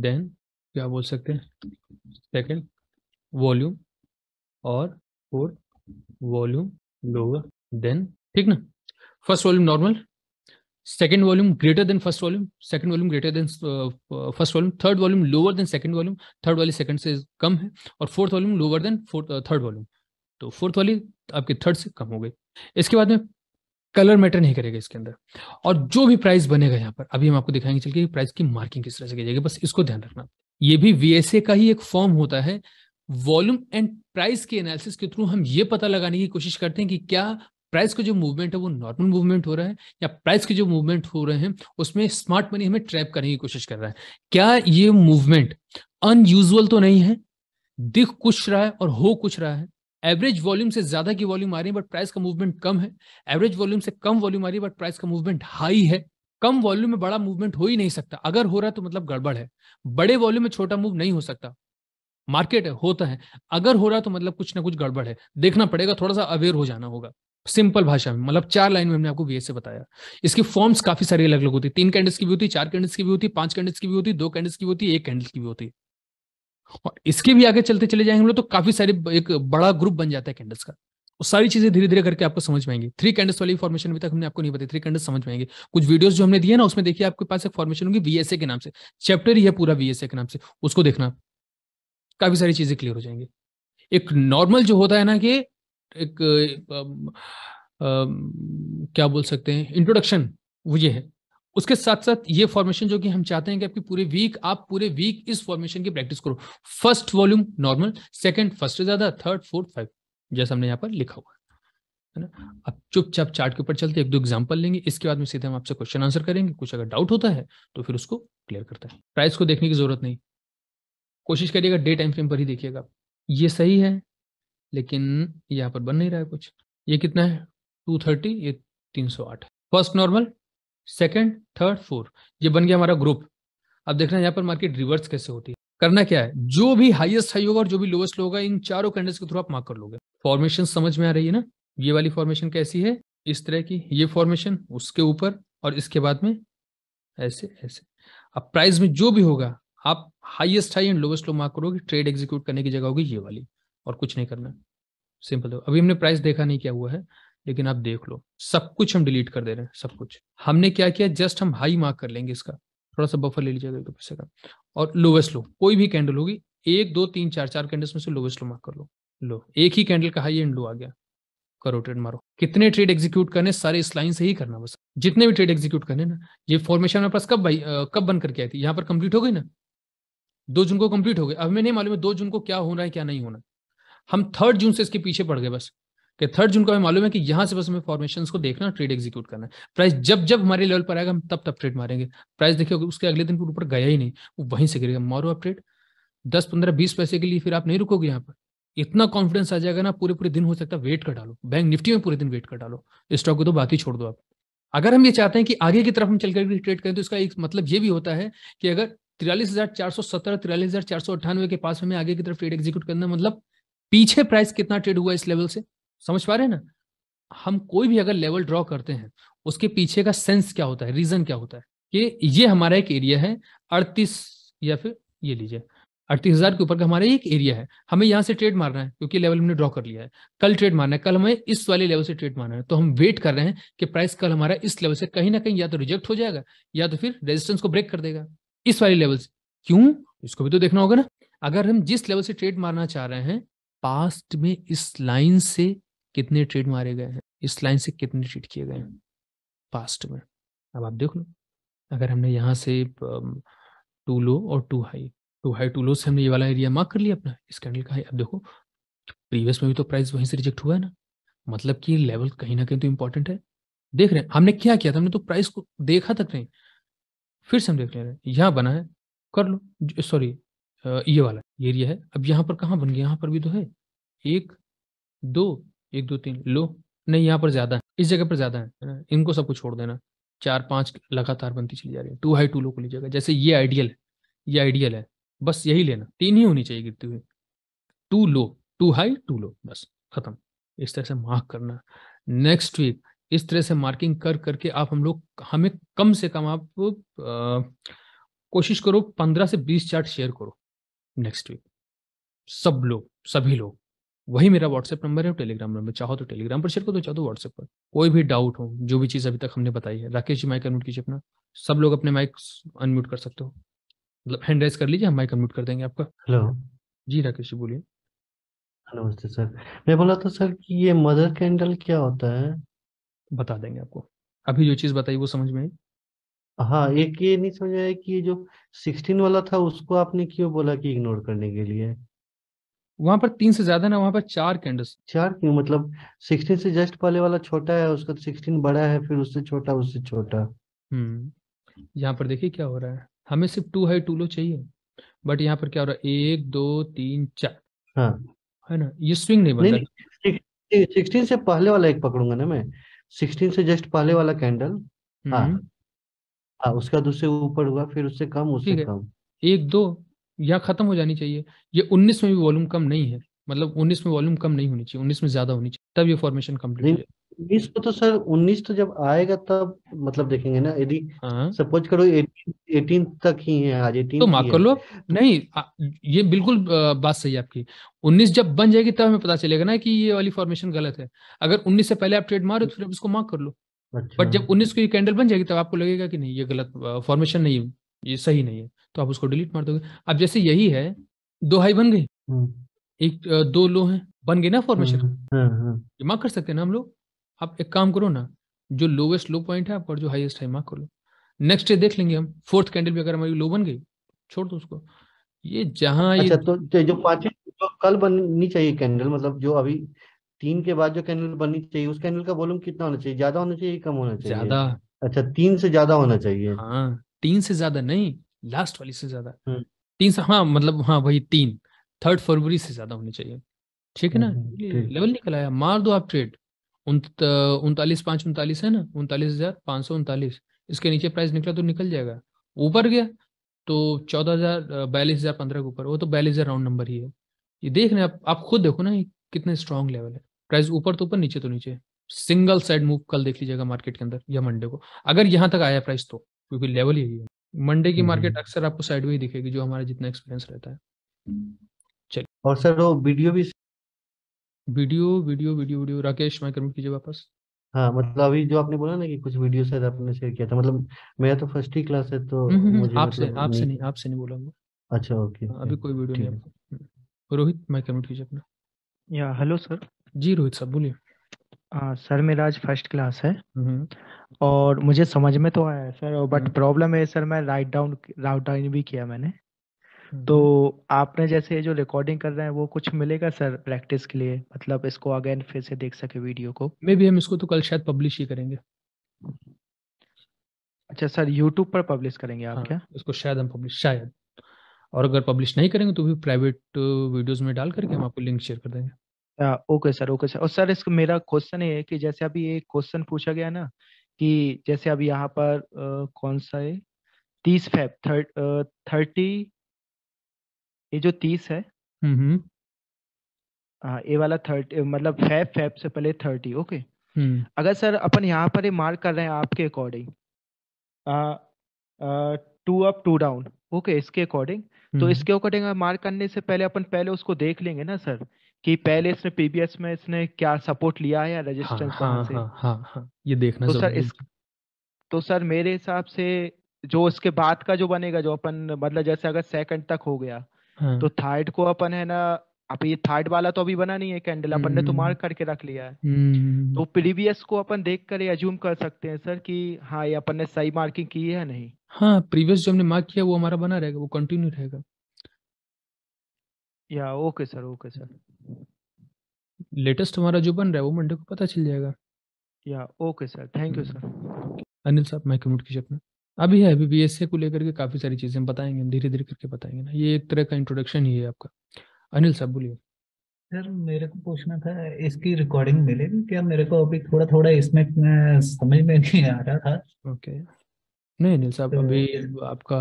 देन क्या बोल सकते हैं सेकंड वॉल्यूम और फोर वॉल्यूम लोअर देन ठीक ना first volume normal second volume greater than first volume second volume greater than first volume third volume lower than second volume third वाली second से कम है और fourth volume lower than third volume तो fourth वाली आपके थर्ड से कम हो गई इसके बाद में कलर मैटर नहीं करेगा इसके अंदर और जो भी प्राइस बनेगा यहाँ पर अभी हम आपको दिखाएंगे चल के प्राइस की मार्किंग किस तरह से की जाएगी बस इसको ध्यान रखना ये भी वीएसए का ही एक फॉर्म होता है वॉल्यूम एंड प्राइस के एनालिसिस के थ्रू हम ये पता लगाने की कोशिश करते हैं कि क्या प्राइस का जो मूवमेंट है वो नॉर्मल मूवमेंट हो रहा है या प्राइस के जो मूवमेंट हो रहे हैं उसमें स्मार्ट मनी हमें ट्रैप करने की कोशिश कर रहा है क्या ये मूवमेंट अनयूजल तो नहीं है दिख कुछ रहा है और हो कुछ रहा है एवरेज वॉल्यूम से ज्यादा की वॉल्यूम आ रही है बट प्राइस का मूवमेंट कम है एवरेज वॉल्यूम से कम वॉल्यूम आ रही है बट प्राइस का मूवमेंट हाई है कम वॉल्यूम में बड़ा मूवमेंट हो ही नहीं सकता अगर हो रहा है तो मतलब गड़बड़ है बड़े वॉल्यूम में छोटा मूव नहीं हो सकता मार्केट है होता है अगर हो रहा है तो मतलब कुछ ना कुछ गड़बड़ है देखना पड़ेगा थोड़ा सा अवेयर हो जाना होगा सिंपल भाषा में मतलब चार लाइन में हमने आपको वीएस से बताया इसकी फॉर्म्स काफी सारी अलग अलग होती है तीन कैंडल्स की भी होती चार कैंडल्स की भी होती पांच कैंडल्स की भी होती दो कैंडल्स की भी होती एक कैंडल्स की भी होती है और इसके भी आगे चलते चले जाएंगे हम लोग तो काफी सारे एक बड़ा ग्रुप बन जाता है कैंडल्स का और सारी चीजें धीरे धीरे करके आपको समझ पाएंगे थ्री कैंडल्स वाली फॉर्मेशन अभी तक हमने आपको नहीं बताई थ्री कैंडल्स समझ पाएंगे कुछ वीडियोस जो हमने दिए ना उसमें देखिए आपके पास एक फॉर्मेशन होगी वीएसए के नाम से चैप्टर ही है पूरा वीएसए के नाम से उसको देखना काफी सारी चीजें क्लियर हो जाएंगी एक नॉर्मल जो होता है ना कि एक आ, आ, क्या बोल सकते हैं इंट्रोडक्शन वो ये है उसके साथ साथ ये फॉर्मेशन जो कि हम चाहते हैं कि आपकी पूरे वीक आप पूरे वीक इस फॉर्मेशन की प्रैक्टिस करो फर्स्ट वॉल्यूम नॉर्मल सेकंड फर्स्ट से ज्यादा थर्ड फोर्थ फाइव जैसा हमने यहाँ पर लिखा हुआ है ना अब चुपचाप चार्ट के ऊपर चलते एक दो एग्जाम्पल लेंगे इसके बाद में सीधे हम आपसे क्वेश्चन आंसर करेंगे कुछ अगर डाउट होता है तो फिर उसको क्लियर करते हैं प्राइस को देखने की जरूरत नहीं कोशिश करिएगा डे टाइम फ्रेम पर ही देखिएगा ये सही है लेकिन यहाँ पर बन नहीं रहा है कुछ ये कितना है टू थर्टी ये तीन सौ आठ first normal second third fourth ये बन गया हमारा ग्रुप अब देखना यहाँ पर मार्केट रिवर्स कैसे होती है करना क्या है जो भी हाईएस्ट हाई होगा और जो भी लोएस्ट होगा इन चारों कैंडल्स के थ्रू आप मार्क कर लोगे फॉर्मेशन समझ में आ रही है ना ये वाली फॉर्मेशन कैसी है इस तरह की ये फॉर्मेशन उसके ऊपर और इसके बाद में ऐसे ऐसे अब प्राइस में जो भी होगा आप highest high and lowest low mark करोगे ट्रेड एग्जीक्यूट करने की जगह होगी ये वाली और कुछ नहीं करना सिंपल तो। अभी हमने प्राइस देखा नहीं क्या हुआ है लेकिन आप देख लो सब कुछ हम डिलीट कर दे रहे हैं सब कुछ हमने क्या किया जस्ट हम हाई मार्क कर लेंगे इसका थोड़ा सा बफर ले लीजिएगा एक पैसे का और लोवेस्ट लो कोई भी कैंडल होगी एक दो तीन चार चार कैंडल्स में से लोवेस्ट लो मार्क कर लो लो एक ही कैंडल का हाई एंड लो आ गया करो ट्रेड मारो कितने ट्रेड एग्जीक्यूट करने सारे इस लाइन से ही करना बस जितने भी ट्रेड एग्जीक्यूट करने ना ये फॉर्मेशन हमारे पास कब भाई आ, कब बन करके आई थी यहाँ पर कंप्लीट हो गई ना दो जून को कंप्लीट हो गई अब हमें नहीं मालूम है दो जून को क्या होना है क्या नहीं होना हम थर्ड जून से इसके पीछे पड़ गए बस कि थर्ड जून को हमें मालूम है कि यहाँ से बस हमें फॉर्मेशन को देखना ट्रेड एग्जीक्यूट करना है प्राइस जब जब हमारे लेवल पर आएगा हम तब तब ट्रेड मारेंगे प्राइस देखिए उसके अगले दिन ऊपर गया ही नहीं वो वहीं से गिरेगा मारो आप ट्रेड दस पंद्रह बीस पैसे के लिए फिर आप नहीं रुकोगे यहाँ पर इतना कॉन्फिडेंस आ जाएगा ना पूरे पूरे दिन हो सकता है वेट कर डालो बैंक निफ्टी में पूरे दिन वेट कर डालो स्टॉक को तो बात ही छोड़ दो आप अगर हम ये चाहते हैं कि आगे की तरफ हम चलकर ट्रेड करें तो इसका एक मतलब ये भी होता है कि अगर तिरालीस हजार चार सौ सत्तर तिरालीस हजार चार सौ अट्ठानवे के पास हमें आगे की तरफ ट्रेड एग्जीक्यूट करना मतलब पीछे प्राइस कितना ट्रेड हुआ इस लेवल से समझ पा रहे हैं ना हम कोई भी अगर लेवल ड्रॉ करते हैं उसके पीछे का सेंस क्या होता है रीजन क्या होता है कि ये हमारा एक एरिया है अड़तीस या फिर ये लीजिए अड़तीस हजार के ऊपर का हमारा एक एरिया है हमें यहाँ से ट्रेड मारना है क्योंकि लेवल हमने ड्रॉ कर लिया है कल ट्रेड मारना है कल हमें इस वाले लेवल से ट्रेड मारना है तो हम वेट कर रहे हैं कि प्राइस कल हमारा इस लेवल से कहीं ना कहीं या तो रिजेक्ट हो जाएगा या तो फिर रेजिस्टेंस को ब्रेक कर देगा इस वाले लेवल से क्यों इसको भी तो देखना होगा ना अगर हम जिस लेवल से ट्रेड मारना चाह रहे हैं पास्ट में इस लाइन से कितने ट्रेड मारे गए हैं इस लाइन से कितने ट्रेड किए गए हैं पास्ट में अब आप देख लो अगर हमने यहाँ से टू लो और two high two high two low से हमने ये वाला एरिया मार्क कर लिया अपना इस कैंडल का हाई अब देखो प्रीवियस में भी तो प्राइस वहीं से रिजेक्ट हुआ है ना मतलब कि लेवल कहीं ना कहीं तो इंपॉर्टेंट है देख रहे हैं हमने क्या किया था हमने तो प्राइस को देखा तक नहीं फिर से हम देख ले रहे हैं यहाँ बना है कर लो सॉरी ये वाला एरिया है अब यहाँ पर कहाँ बन गया यहाँ पर भी तो है एक दो एक दो तीन लो नहीं यहाँ पर ज्यादा है इस जगह पर ज्यादा है इनको सबको छोड़ देना चार पांच लगातार बनती चली जा रही है टू हाई टू लो को लीजिएगा जैसे ये आइडियल है ये आइडियल है बस यही लेना तीन ही होनी चाहिए गिरती हुई two low two high two low बस खत्म इस तरह से मार्क करना नेक्स्ट वीक इस तरह से मार्किंग कर करके आप हम लोग हमें कम से कम आप आ, कोशिश करो पंद्रह से बीस चार्ट शेयर करो नेक्स्ट वीक सब लोग सभी लोग वही मेरा व्हाट्सएप नंबर है और टेलीग्राम नंबर चाहो तो टेलीग्राम पर शेयर कर दो चाहो तो व्हाट्सएप पर कोई भी डाउट हो जो भी चीज़ अभी तक हमने बताई है राकेश जी माइक अनम्यूट कीजिए अपना सब लोग अपने माइक अनम्यूट कर सकते हो मतलब हैंड रेस कर लीजिए हम माइक अनम्यूट कर देंगे आपका हेलो जी राकेश जी बोलिए नमस्ते सर मैं बोला था सर कि ये मदर कैंडल क्या होता है बता देंगे आपको अभी जो चीज़ बताई वो समझ में आई हाँ एक ये नहीं समझ आया कि ये जो सिक्सटीन वाला था उसको आपने क्यों बोला कि इग्नोर करने के लिए वहां पर तीन से ज्यादा ना वहां पर चार कैंडल्स चार क्यों मतलब सिक्सटीन से जस्ट पहले वाला छोटा है उसका सिक्सटीन तो बड़ा है फिर उससे छोटा उससे छोटा हम्म यहाँ पर देखिए क्या हो रहा है हमें सिर्फ टू हाई टू लो चाहिए बट यहाँ पर क्या हो रहा है एक दो तीन चार हाँ है ना ये स्विंग नहीं बन सिक्सटीन से पहले वाला एक पकड़ूंगा ना मैं सिक्सटीन से जस्ट पहले वाला कैंडल हाँ हम्म। हाँ उसका दूसरे ऊपर हुआ फिर उससे कम उससे कम एक दो या खत्म हो जानी चाहिए ये उन्नीस में भी वॉल्यूम कम नहीं है मतलब उन्नीस में वॉल्यूम कम नहीं होनी चाहिए उन्नीस में ज्यादा होनी चाहिए तब ये फॉर्मेशन कम्प्लीट उन्नीस को तो सर उन्नीस तो जब आएगा तब मतलब देखेंगे ना यदि सपोज हाँ। करो एटीन तक ही है आज एटीन तो माफ कर लो तो नहीं ये बिल्कुल बात सही है आपकी उन्नीस जब बन जाएगी तब हमें पता चलेगा ना कि ये वाली फॉर्मेशन गलत है अगर उन्नीस से पहले आप ट्रेड मारो तो फिर उसको माफ कर लो अच्छा। बट जब उन्नीस को ये कैंडल बन जाएगी तब आपको लगेगा कि नहीं ये गलत फॉर्मेशन नहीं ये सही नहीं है तो आप उसको डिलीट मार दोगे अब जैसे यही है दो हाई बन गई हम्म। एक दो लो है बन गई ना फॉर्मेशन हम्म, हम्म, ये मार्क कर सकते हैं ना हम लोग आप एक काम करो ना जो लोवेस्ट लो पॉइंट है आपका जो हाईएस्ट है मार्क कर लो नेक्स्ट डे देख लेंगे हम फोर्थ कैंडल भी अगर हमारी लो बन गई छोड़ दो उसको ये जहां अच्छा, ये तो, तो जो पांचवी जो कल बननी चाहिए कैंडल मतलब जो अभी तीन के बाद जो कैंडल बननी चाहिए उस कैंडल का वॉल्यूम कितना होना चाहिए ज्यादा होना चाहिए कम होना चाहिए ज्यादा अच्छा तीन से ज्यादा होना चाहिए हाँ तीन से ज्यादा नहीं लास्ट वाली से ज्यादा हम्म। तीन सौ हाँ मतलब हाँ वही तीन थर्ड फरवरी से ज्यादा होनी चाहिए ठीक है ना लेवल हम्म, निकल आया मार दो आप ट्रेड उनतालीस पांच उनतालीस है ना उनतालीस हजार पाँच सौ उनतालीस इसके नीचे प्राइस निकला तो निकल जाएगा ऊपर गया तो चौदह हजार बयालीस हजार पंद्रह के ऊपर वो तो बयालीस हजार राउंड नंबर ही है ये देख रहे हैं आप, आप खुद देखो ना ये कितने स्ट्रांग लेवल है प्राइस ऊपर तो ऊपर नीचे तो नीचे सिंगल साइड मूव कल देख लीजिएगा मार्केट के अंदर या मंडे को अगर यहाँ तक आया प्राइस तो क्योंकि लेवल यही है मंडे की मार्केट हम्म। अक्सर आपको साइड में ही दिखेगी जो हमारा जितना एक्सपीरियंस रहता है चलिए और सर वो वीडियो भी video video video video Rakesh मैं करूँ कीजिए वापस हाँ मतलब अभी जो आपने बोला ना कि कुछ वीडियो शायद आपने शेयर किया था मतलब मेरा तो फर्स्ट ही क्लास है तो आपसे हम्म, हम्म, मतलब आपसे नहीं आपसे नहीं बोला मैं अच्छा ओके हाँ, अभी कोई वीडियो नहीं रोहित मैं करूँ कीजिए अपना या हेलो सर जी रोहित साहब बोलिए सर मेरा आज फर्स्ट क्लास है हम्म। और मुझे समझ में तो आया है सर बट हम्म। प्रॉब्लम है सर मैं राइट डाउन राउट डाउन भी किया मैंने तो हम्म। आपने जैसे ये जो रिकॉर्डिंग कर रहे हैं वो कुछ मिलेगा सर प्रैक्टिस के लिए मतलब इसको अगेन फिर से देख सके वीडियो को मे बी हम इसको तो कल शायद पब्लिश ही करेंगे अच्छा सर यूट्यूब पर पब्लिश करेंगे आप हाँ क्या इसको शायद हम पब्लिश शायद और अगर पब्लिश नहीं करेंगे तो भी प्राइवेट वीडियोस में डाल करके हम आपको लिंक शेयर कर देंगे ओके सर ओके सर और सर इसका मेरा क्वेश्चन ये है कि जैसे अभी एक क्वेश्चन पूछा गया ना कि जैसे अभी यहाँ पर आ, कौन सा है तीस फैब थर्ट थर्टी ये जो तीस है हम्म, हम्म। हाँ ये वाला थर्टी मतलब फैब फैब से पहले थर्टी हम्म। ओके अगर सर अपन यहाँ पर ये मार्क कर रहे हैं आपके according to up to two ओके इसके अकॉर्डिंग तो इसके अकॉर्डिंग मार्क करने से पहले अपन पहले उसको देख लेंगे ना सर कि पहले इसने पीबीएस में इसने क्या सपोर्ट लिया है या रेजिस्टेंस हाँ, हाँ, से हाँ, हाँ, हाँ, ये देखना तो सर इस तो सर मेरे हिसाब से जो उसके बाद का जो बनेगा जो अपन मतलब जैसे अगर सेकंड तक हो गया हाँ, तो थर्ड को अपन है ना अब ये थर्ड वाला तो अभी बना नहीं है कैंडल अपन ने तो मार्क हम्म। करके रख लिया है हम्म। तो प्रीवियस को अपन देख कर एज्यूम कर सकते हैं सर कि हाँ ये अपन ने सही मार्किंग की है नहीं हाँ प्रीवियस जो हमने मार्क किया वो हमारा बना रहेगा वो कंटिन्यू रहेगा या okay sir okay sir latest हमारा जो बन रहा है वो मंडे को पता चल जाएगा या okay sir thank you sir Anil साहब मैं नोट कीजिए अपना अभी है अभी बी एस को लेकर के काफ़ी सारी चीज़ें बताएंगे हम धीरे धीरे करके बताएंगे ना ये एक तरह का इंट्रोडक्शन ही है आपका अनिल साहब बोलिए सर मेरे को पूछना था इसकी रिकॉर्डिंग मिलेगी क्या मेरे को अभी थोड़ा थोड़ा इसमें समझ में नहीं आ रहा था ओके okay. नहीं अनिल साहब तो अभी आपका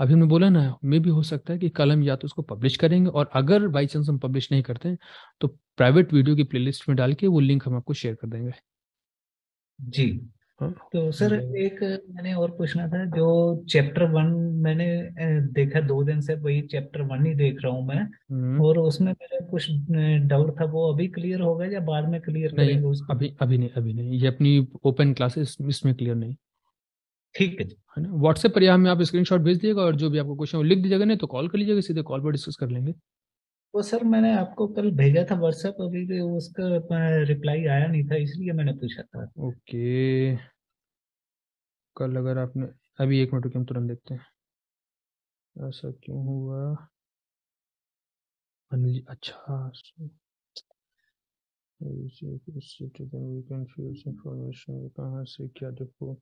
अभी हमने बोला ना मे भी हो सकता है कि कल हम या तो उसको पब्लिश करेंगे और अगर बाई चांस हम पब्लिश नहीं करते हैं तो प्राइवेट वीडियो की प्लेलिस्ट में डाल के वो लिंक हम आपको शेयर कर देंगे जी हाँ। तो सर हम्म। एक मैंने और पूछना था जो चैप्टर वन मैंने देखा दो दिन से वही चैप्टर वन ही देख रहा हूँ मैं हम्म। और उसमें मेरे कुछ डाउट था वो अभी क्लियर होगा या बाद में क्लियर नहीं अभी अभी नहीं अभी नहीं ये अपनी ओपन क्लासेस इसमें क्लियर नहीं ठीक है है ना व्हाट्सएप पर हमें आप स्क्रीनशॉट भेज दिएगा और जो भी आपको क्वेश्चन लिख दीजिएगा नहीं तो कॉल कर लीजिएगा सीधे कॉल पर डिस्कस कर लेंगे वो सर मैंने आपको कल भेजा था व्हाट्सएप अभी तो उसका रिप्लाई आया नहीं था इसलिए मैंने पूछा था ओके कल अगर आपने अभी एक मिनट हम तुरंत देखते हैं ऐसा क्यों हुआ अनिल जी अच्छा वीकेंड इंफॉर्मेशन कहाँ से क्या देखो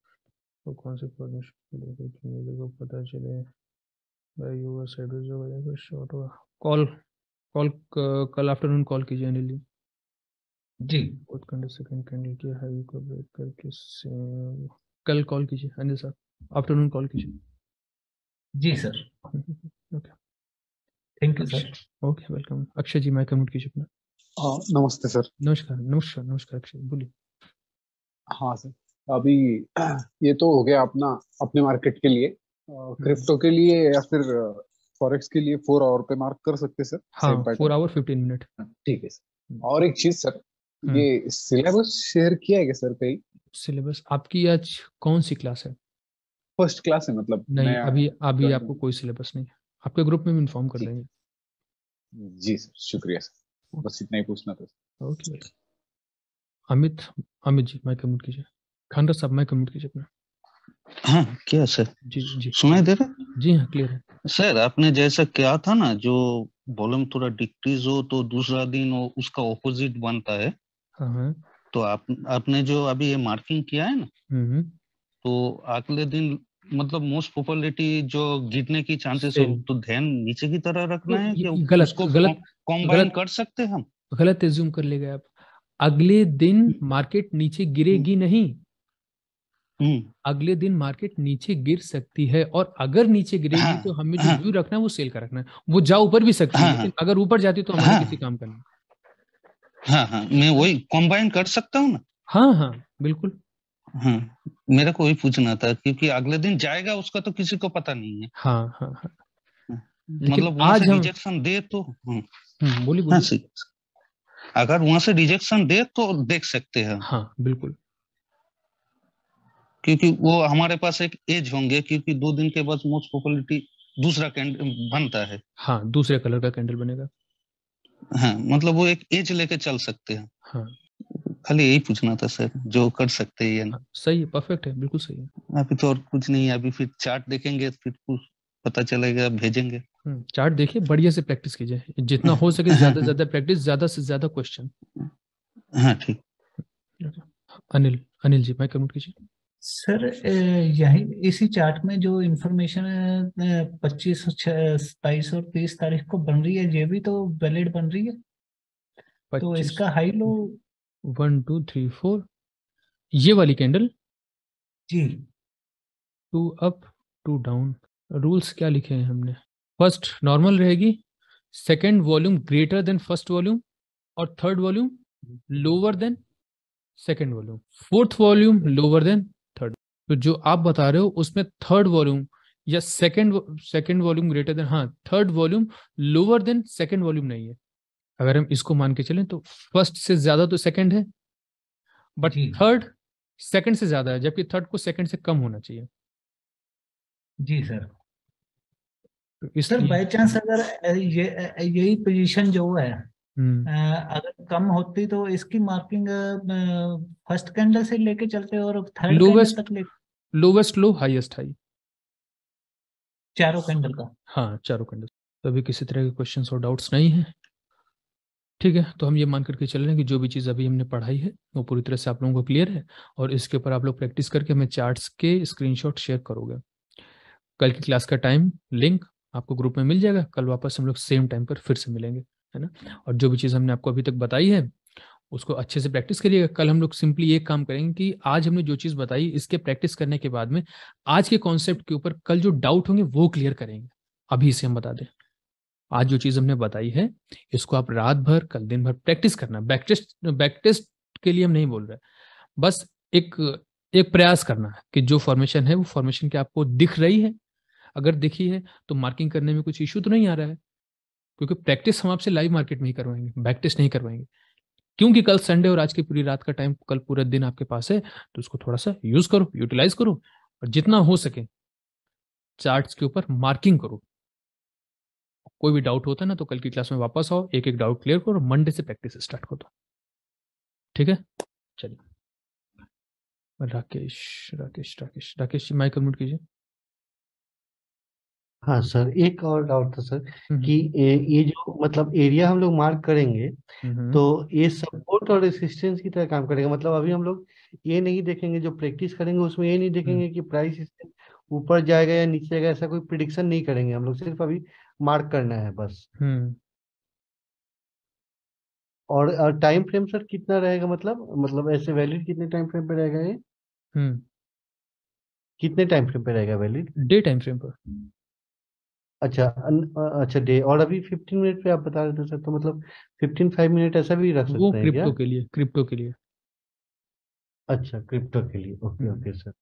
वो कौन से पॉलिश मेरे को पता चले भाई यूवर साइडवेज हो गया फिर शॉर्ट हुआ कॉल कॉल कल आफ्टरनून कॉल कीजिए अनिल जी बहुत घंटे सेकंड कैंडल की हाई को ब्रेक करके सेम कल कॉल कीजिए अनिल सर आफ्टरनून कॉल कीजिए जी sir okay thank you sir okay welcome Akshay ji मैं कमेंट कीजिए अपना हाँ, नमस्ते सर नमस्कार नमस्कार नमस्कार अक्षय बोलिए हाँ सर अभी ये तो हो गया अपना अपने मार्केट के लिए क्रिप्टो के लिए या फिर फॉरेक्स के लिए फोर आवर पे मार्क कर सकते sir four hour fifteen minute ठीक है सर हम्म। और एक चीज सर हम्म। ये सिलेबस शेयर किया है क्या सर कहीं सिलेबस आपकी आज कौन सी क्लास है फर्स्ट क्लास है मतलब नहीं अभी अभी आपको कोई सिलेबस नहीं आपके ग्रुप में भी इन्फॉर्म कर देंगे जी सर शुक्रिया सर बस इतना ही पूछना था okay Amit Amit ji mike mute कीजिए खान डॉक्टर साहब मैं कम्यूट कीजिए अपना हाँ क्या सर जी जी सुनाई दे रहा जी हाँ क्लियर है सर आपने जैसा क्या था ना जो वॉल्यूम थोड़ा डिक्रीज हो तो दूसरा दिन वो उसका ऑपोजिट बनता है हाँ, हाँ। तो आप आपने जो अभी ये मार्किंग किया है ना हम्म, हम्म। तो अगले दिन मतलब मोस्ट पॉपुलरिटी जो गिरने की चांसेस हो तो ध्यान नीचे की तरह रखना है कि गलत उसको गलत कॉम्बाइन कर सकते हम गलत एज्यूम कर ले गए आप अगले दिन मार्केट हम्म। नीचे गिरेगी नहीं हम्म। अगले दिन मार्केट नीचे गिर सकती है और अगर नीचे गिरेगी हाँ, तो हमें जो हाँ, व्यू रखना है वो सेल का रखना है वो जा ऊपर भी सकती हाँ, है हाँ। लेकिन अगर ऊपर जाती तो हमें हाँ। किसी काम करना हाँ हाँ मैं वही कंबाइन कर सकता हूँ ना हाँ हाँ बिल्कुल हाँ मेरा कोई पूछना था क्योंकि अगले दिन जाएगा उसका तो किसी को पता नहीं है हाँ हाँ हाँ मतलब आज हम रिजेक्शन दे तो बोली हाँ। हम्म, बोली अगर वहां से रिजेक्शन दे तो देख सकते हैं हाँ बिल्कुल क्योंकि वो हमारे पास एक एज होंगे क्योंकि दो दिन के बाद मोस्ट पॉपुलरिटी दूसरा कैंडल बनता है हाँ दूसरे कलर का कैंडल बनेगा हाँ मतलब वो एक एज लेके चल सकते हैं हाँ खाली यही पूछना था सर जो कर सकते हैं हाँ, सही है परफेक्ट है बिल्कुल सही है अभी तो और कुछ नहीं अभी फिर चार्ट देखेंगे फिर कुछ पता चलेगा भेजेंगे चार्ट हम्म, देखिए बढ़िया से प्रैक्टिस कीजिए जितना हो सके ज्यादा ज्यादा प्रैक्टिस ज्यादा से ज्यादा क्वेश्चन हाँ ठीक अनिल अनिल जी मैं कमेंट कीजिए सर यही इसी चार्ट में जो इन्फॉर्मेशन पच्चीस सताइस और तीस तारीख को बन रही है ये भी तो वैलिड बन रही है तो इसका high low one two three four ये वाली कैंडल जी two up to down rules क्या लिखे हैं हमने फर्स्ट नॉर्मल रहेगी second volume greater than first volume और third volume lower than second volume fourth volume lower than तो जो आप बता रहे हो उसमें थर्ड वॉल्यूम या second second volume greater than हाँ third volume lower than second volume नहीं है अगर हम इसको मान के चलें तो फर्स्ट से ज्यादा तो सेकंड है बट थर्ड सेकंड से ज्यादा है जबकि थर्ड को सेकंड से कम होना चाहिए जी सर तो इस सर बाई चांस अगर ये यही पोजीशन जो है हम्म। अगर कम होती तो इसकी मार्किंग फर्स्ट कैंडल से लेके चलते और थर्ड लोवेस्ट तक लेके लोवेस्ट लो हाईएस्ट हाई चारों कैंडल का हाँ चारों कैंडल तो अभी किसी तरह के क्वेश्चन और डाउट्स नहीं है ठीक है तो हम ये मान करके चल रहे हैं कि जो भी चीज़ अभी हमने पढ़ाई है वो पूरी तरह से आप लोगों को क्लियर है और इसके ऊपर आप लोग प्रैक्टिस करके हमें चार्ट्स के स्क्रीनशॉट शेयर करोगे कल की क्लास का टाइम लिंक आपको ग्रुप में मिल जाएगा कल वापस हम लोग सेम टाइम पर फिर से मिलेंगे है ना और जो भी चीज़ हमने आपको अभी तक बताई है उसको अच्छे से प्रैक्टिस करिएगा कल हम लोग सिंपली एक काम करेंगे कि आज हमने जो चीज़ बताई इसके प्रैक्टिस करने के बाद में आज के कॉन्सेप्ट के ऊपर कल जो डाउट होंगे वो क्लियर करेंगे अभी से हम बता दें आज जो चीज़ हमने बताई है इसको आप रात भर कल दिन भर प्रैक्टिस करना बैक्टिस टेस्ट के लिए हम नहीं बोल रहे बस एक एक प्रयास करना है कि जो फॉर्मेशन है वो फॉर्मेशन के आपको दिख रही है अगर दिखी है तो मार्किंग करने में कुछ इश्यू तो नहीं आ रहा है क्योंकि प्रैक्टिस हम आपसे लाइव मार्केट में ही करवाएंगे बैक्टिस नहीं करवाएंगे क्योंकि कल संडे और आज की पूरी रात का टाइम कल पूरा दिन आपके पास है तो उसको थोड़ा सा यूज करो यूटिलाइज करो और जितना हो सके चार्ट्स के ऊपर मार्किंग करो कोई भी डाउट होता है ना तो कल की क्लास में वापस आओ एक एक डाउट क्लियर करो मंडे से प्रैक्टिस स्टार्ट कर दो ठीक है चलिए राकेश राकेश राकेश राकेश माइक म्यूट कीजिए हाँ सर, एक और डाउट था सर हम्म, कि हम्म। ए, ये जो मतलब एरिया हम लोग मार्क करेंगे, हम्म, तो ये सपोर्ट और रेसिस्टेंस की तरह काम करेगा। मतलब अभी हम लोग ये नहीं देखेंगे जो प्रैक्टिस करेंगे उसमें ये नहीं देखेंगे कि प्राइस इससे ऊपर जाएगा या नीचे जाएगा ऐसा कोई प्रिडिक्शन नहीं करेंगे हम लोग सिर्फ अभी मार्क करना है बस। और और टाइम फ्रेम सर कितना रहेगा मतलब मतलब ऐसे वैलिड कितने टाइम फ्रेम पे रहेगा ये? कितने टाइम फ्रेम पे रहेगा वैलिड? डे टाइम फ्रेम पर। अच्छा अच्छा डे और अभी 15 मिनट पे आप बता रहे थे सर तो मतलब 15 फाइव मिनट ऐसा भी रख वो सकते हैं क्या क्रिप्टो के लिए क्रिप्टो के लिए अच्छा क्रिप्टो के लिए ओके ओके सर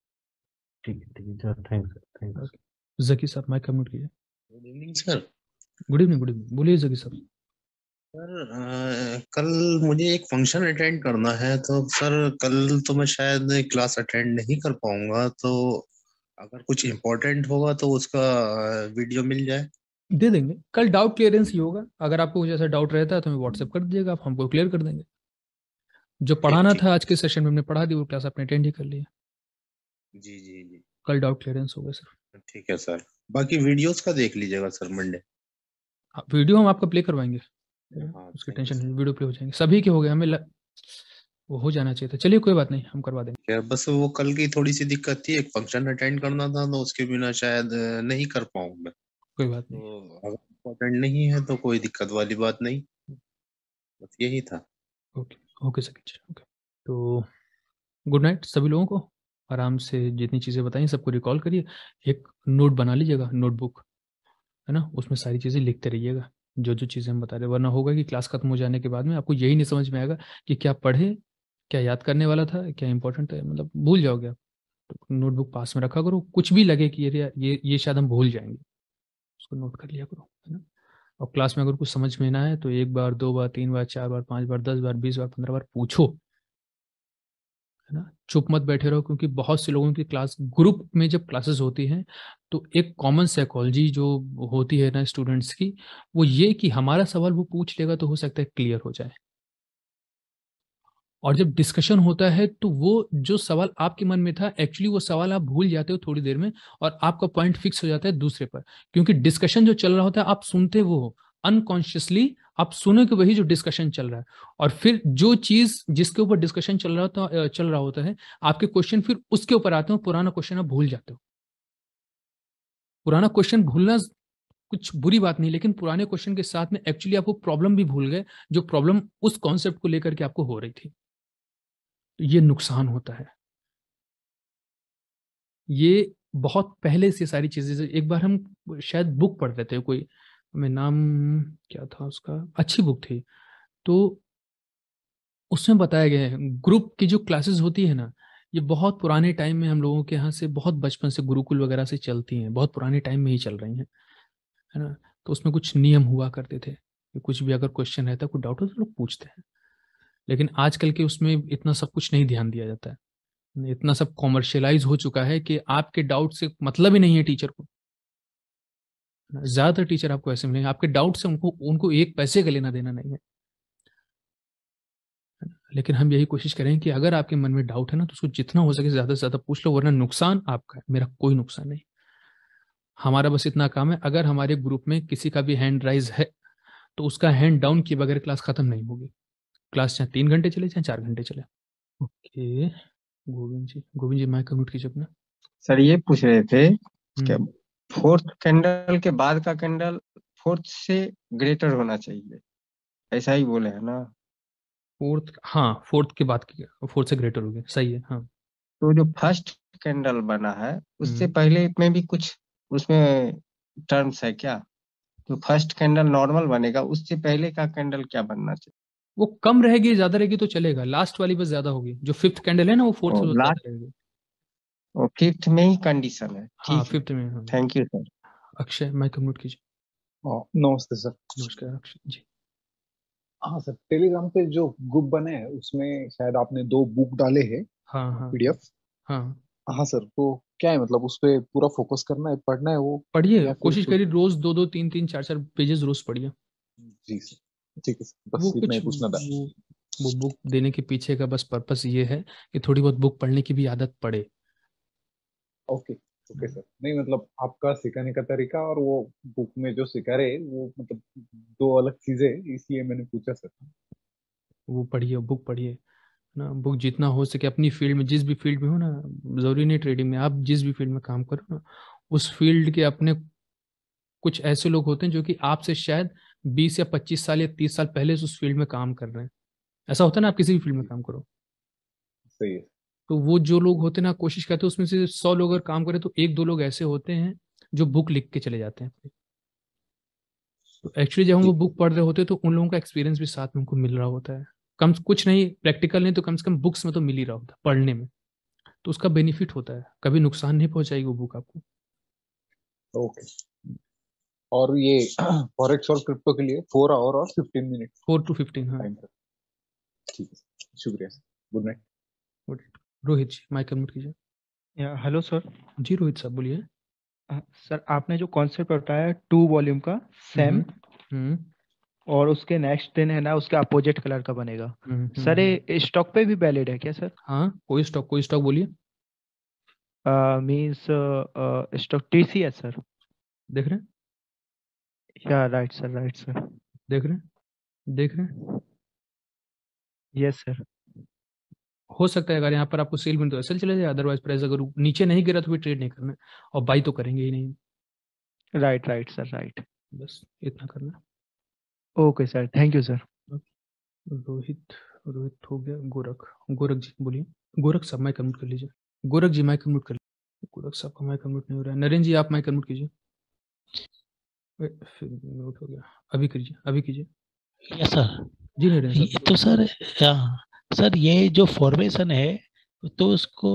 ठीक है ठीक है sir thanks sir thanks okay Zaki sir mike कम्यूट कीजिए good evening sir good evening good evening बोलिए जकी सर सर कल मुझे एक फंक्शन अटेंड करना है तो सर कल तो मैं शायद क्लास अटेंड नहीं कर पाऊंगा तो अगर कुछ इम्पोर्टेंट होगा तो उसका वीडियो मिल जाए दे देंगे कल डाउट क्लियरेंस ही होगा अगर आपको कुछ ऐसा डाउट रहता है तो हमें व्हाट्सएप कर दीजिएगा आप हमको क्लियर कर देंगे जो पढ़ाना था आज के सेशन में हमने पढ़ा दी वो क्लास आपने अटेंड ही कर लिया जी जी जी कल डाउट क्लियरेंस होगा सर ठीक है सर बाकी वीडियोस का देख लीजिएगा सर मंडे वीडियो हाँ, हम आपका प्ले करवाएंगे हाँ, उसकी टेंशन वीडियो प्ले हो जाएंगे सभी के हो गए हमें लग... वो हो जाना चाहिए था चलिए कोई बात नहीं हम करवा देंगे बस वो कल की थोड़ी सी दिक्कत थी एक फंक्शन अटेंड करना था तो उसके बिना शायद नहीं कर पाऊंगा कोई बात तो नहीं तो, नहीं है तो कोई दिक्कत वाली बात नहीं बस यही था ओके ओके सर ओके तो गुड नाइट सभी लोगों को आराम से जितनी चीज़ें बताई सबको रिकॉल करिए एक नोट बना लीजिएगा नोटबुक है ना उसमें सारी चीज़ें लिखते रहिएगा जो जो चीज़ें हम बता रहे वरना होगा कि क्लास खत्म हो जाने के बाद में आपको यही नहीं समझ में आएगा कि क्या पढ़े क्या याद करने वाला था क्या इंपॉर्टेंट है मतलब भूल जाओगे आप तो नोटबुक पास में रखा करो कुछ भी लगे कि ये ये ये शायद हम भूल जाएंगे उसको नोट कर लिया करो है ना और क्लास में अगर कुछ समझ में ना आए तो एक बार दो बार तीन बार चार बार पांच बार दस बार बीस बार पंद्रह बार पूछो है ना चुप मत बैठे रहो क्योंकि बहुत से लोगों की क्लास ग्रुप में जब क्लासेस होती हैं तो एक कॉमन साइकोलॉजी जो होती है ना स्टूडेंट्स की वो ये कि हमारा सवाल वो पूछ लेगा तो हो सकता है क्लियर हो जाए और जब डिस्कशन होता है तो वो जो सवाल आपके मन में था एक्चुअली वो सवाल आप भूल जाते हो थोड़ी देर में और आपका पॉइंट फिक्स हो जाता है दूसरे पर क्योंकि डिस्कशन जो चल रहा होता है आप सुनते वो हो अनकॉन्शियसली आप के वही जो डिस्कशन चल रहा है और फिर जो चीज जिसके ऊपर डिस्कशन चल रहा होता चल रहा होता है आपके क्वेश्चन फिर उसके ऊपर आते हो पुराना क्वेश्चन आप भूल जाते हो पुराना क्वेश्चन भूलना कुछ बुरी बात नहीं लेकिन पुराने क्वेश्चन के साथ में एक्चुअली आप वो प्रॉब्लम भी भूल गए जो प्रॉब्लम उस कॉन्सेप्ट को लेकर के आपको हो रही थी ये नुकसान होता है ये बहुत पहले से सारी चीज़ें एक बार हम शायद बुक पढ़ रहे थे कोई मैं नाम क्या था उसका अच्छी बुक थी तो उसमें बताया गया है ग्रुप की जो क्लासेस होती है ना ये बहुत पुराने टाइम में हम लोगों के यहाँ से बहुत बचपन से गुरुकुल वगैरह से चलती हैं बहुत पुराने टाइम में ही चल रही हैं है ना तो उसमें कुछ नियम हुआ करते थे कुछ भी अगर क्वेश्चन रहता है कोई डाउट हो तो लोग पूछते हैं लेकिन आजकल के उसमें इतना सब कुछ नहीं ध्यान दिया जाता है इतना सब कॉमर्शियलाइज हो चुका है कि आपके डाउट से मतलब ही नहीं है टीचर को ज्यादातर टीचर आपको ऐसे मिलेंगे आपके डाउट से उनको उनको एक पैसे का लेना देना नहीं है लेकिन हम यही कोशिश करें कि अगर आपके मन में डाउट है ना तो उसको जितना हो सके ज्यादा से ज्यादा पूछ लो वरना नुकसान आपका है मेरा कोई नुकसान नहीं हमारा बस इतना काम है अगर हमारे ग्रुप में किसी का भी हैंड राइज है तो उसका हैंड डाउन किए बगैर क्लास खत्म नहीं होगी क्लास चाहे तीन घंटे चले चाहे चार घंटे चले okay Govind ji Govind ji mike mute कीजिए अपना सर ये पूछ रहे थे हम्म। फोर्थ कैंडल के बाद का कैंडल फोर्थ से ग्रेटर होना चाहिए ऐसा ही बोले है ना फोर्थ हाँ फोर्थ के बाद की फोर्थ से ग्रेटर हो गया सही है हाँ तो जो फर्स्ट कैंडल बना है उससे हम्म। पहले में भी कुछ उसमें टर्म्स है क्या तो फर्स्ट कैंडल नॉर्मल बनेगा उससे पहले का कैंडल क्या बनना चाहिए वो कम रहेगी ज्यादा रहेगी तो चलेगा लास्ट वाली बस ज्यादा होगी जो फिफ्थ कैंडल है ना वो फोर्थ oh, से ज्यादा फिफ्थ oh, में ही कंडीशन है हाँ फिफ्थ में thank you sir Akshay mike mute कीजिए oh, नमस्ते सर नमस्कार अक्षय जी हाँ सर टेलीग्राम पे जो ग्रुप बने हैं उसमें शायद आपने दो बुक डाले हैं हाँ हाँ पीडीएफ हाँ हाँ सर तो क्या है मतलब उस पर पूरा फोकस करना है पढ़ना है वो पढ़िए कोशिश करिए रोज दो दो तीन तीन चार चार पेजेस रोज पढ़िए जी सर ठीक है बस इतना ही पूछना था वो बुक देने के पीछे का बस पर्पस ये है कि थोड़ी बहुत बुक पढ़ने की भी आदत पड़े ओके ओके सर नहीं मतलब आपका सिखाने का तरीका और वो बुक में जो सिखा रहे वो मतलब दो अलग चीजें इसलिए मैंने पूछा सर वो पढ़िए बुक पढ़िए ना बुक जितना हो सके अपनी फील्ड में जिस भी फील्ड में हो ना जरूरी नहीं ट्रेडिंग में आप जिस भी फील्ड में काम करो ना उस फील्ड के अपने कुछ ऐसे लोग होते हैं जो कि आपसे शायद बीस या पच्चीस साल या तीस साल पहले से उस फील्ड में काम कर रहे हैं ऐसा होता है ना आप किसी भी फील्ड में काम करो सही है तो वो जो लोग होते ना कोशिश करते हैं उसमें से सौ लोग अगर काम करें तो एक दो लोग ऐसे होते हैं जो बुक लिख के चले जाते हैं तो एक्चुअली जब हम वो बुक पढ़ रहे होते हैं तो उन लोगों का एक्सपीरियंस भी साथ में उनको मिल रहा होता है कम कुछ नहीं प्रैक्टिकल नहीं तो कम से कम बुक्स में तो मिल ही रहा होता है पढ़ने में तो उसका बेनिफिट होता है कभी नुकसान नहीं पहुंचाएगी वो बुक आपको ओके okay. और ये फॉरेक्स [clears throat] और क्रिप्टो के लिए फोर आवर और fifteen minute four to fifteen time ठीक है शुक्रिया good night good Rohit ji mike unmute कीजिए हेलो सर जी रोहित साहब बोलिए सर आपने जो कॉन्सेप्ट बताया टू वॉल्यूम का सेम हम्म, हम्म। और उसके नेक्स्ट दिन है ना उसके अपोजिट कलर का बनेगा सर हम्म, ये स्टॉक पे भी वैलिड है क्या सर हाँ कोई स्टॉक कोई स्टॉक बोलिए मीन्स स्टॉक टी सी है सर देख रहे हैं हाँ। या राइट सर राइट सर देख रहे हैं देख रहे हैं यस सर हो सकता है अगर यहाँ पर आपको सेल मिल तो एसएल चले जाए अदरवाइज प्राइस अगर नीचे नहीं गिरा तो भी ट्रेड नहीं करना और बाई तो करेंगे ही नहीं राइट राइट सर राइट बस इतना करना okay sir thank you sir Rohit Rohit हो गया गोरख गोरख जी बोलिए गोरख साहब माइक कन्वर्ट कर लीजिए गोरख जी माइक कन्वर्ट कर लीजिए गोरख साहब का माइक कन्वर्ट नहीं हो रहा है नरेंद्र जी आप माइक कन्वर्ट कीजिए नोट हो गया अभी कीजिए अभी कीजिए यस सर जी नहीं सर तो सर सर ये जो फॉर्मेशन है तो उसको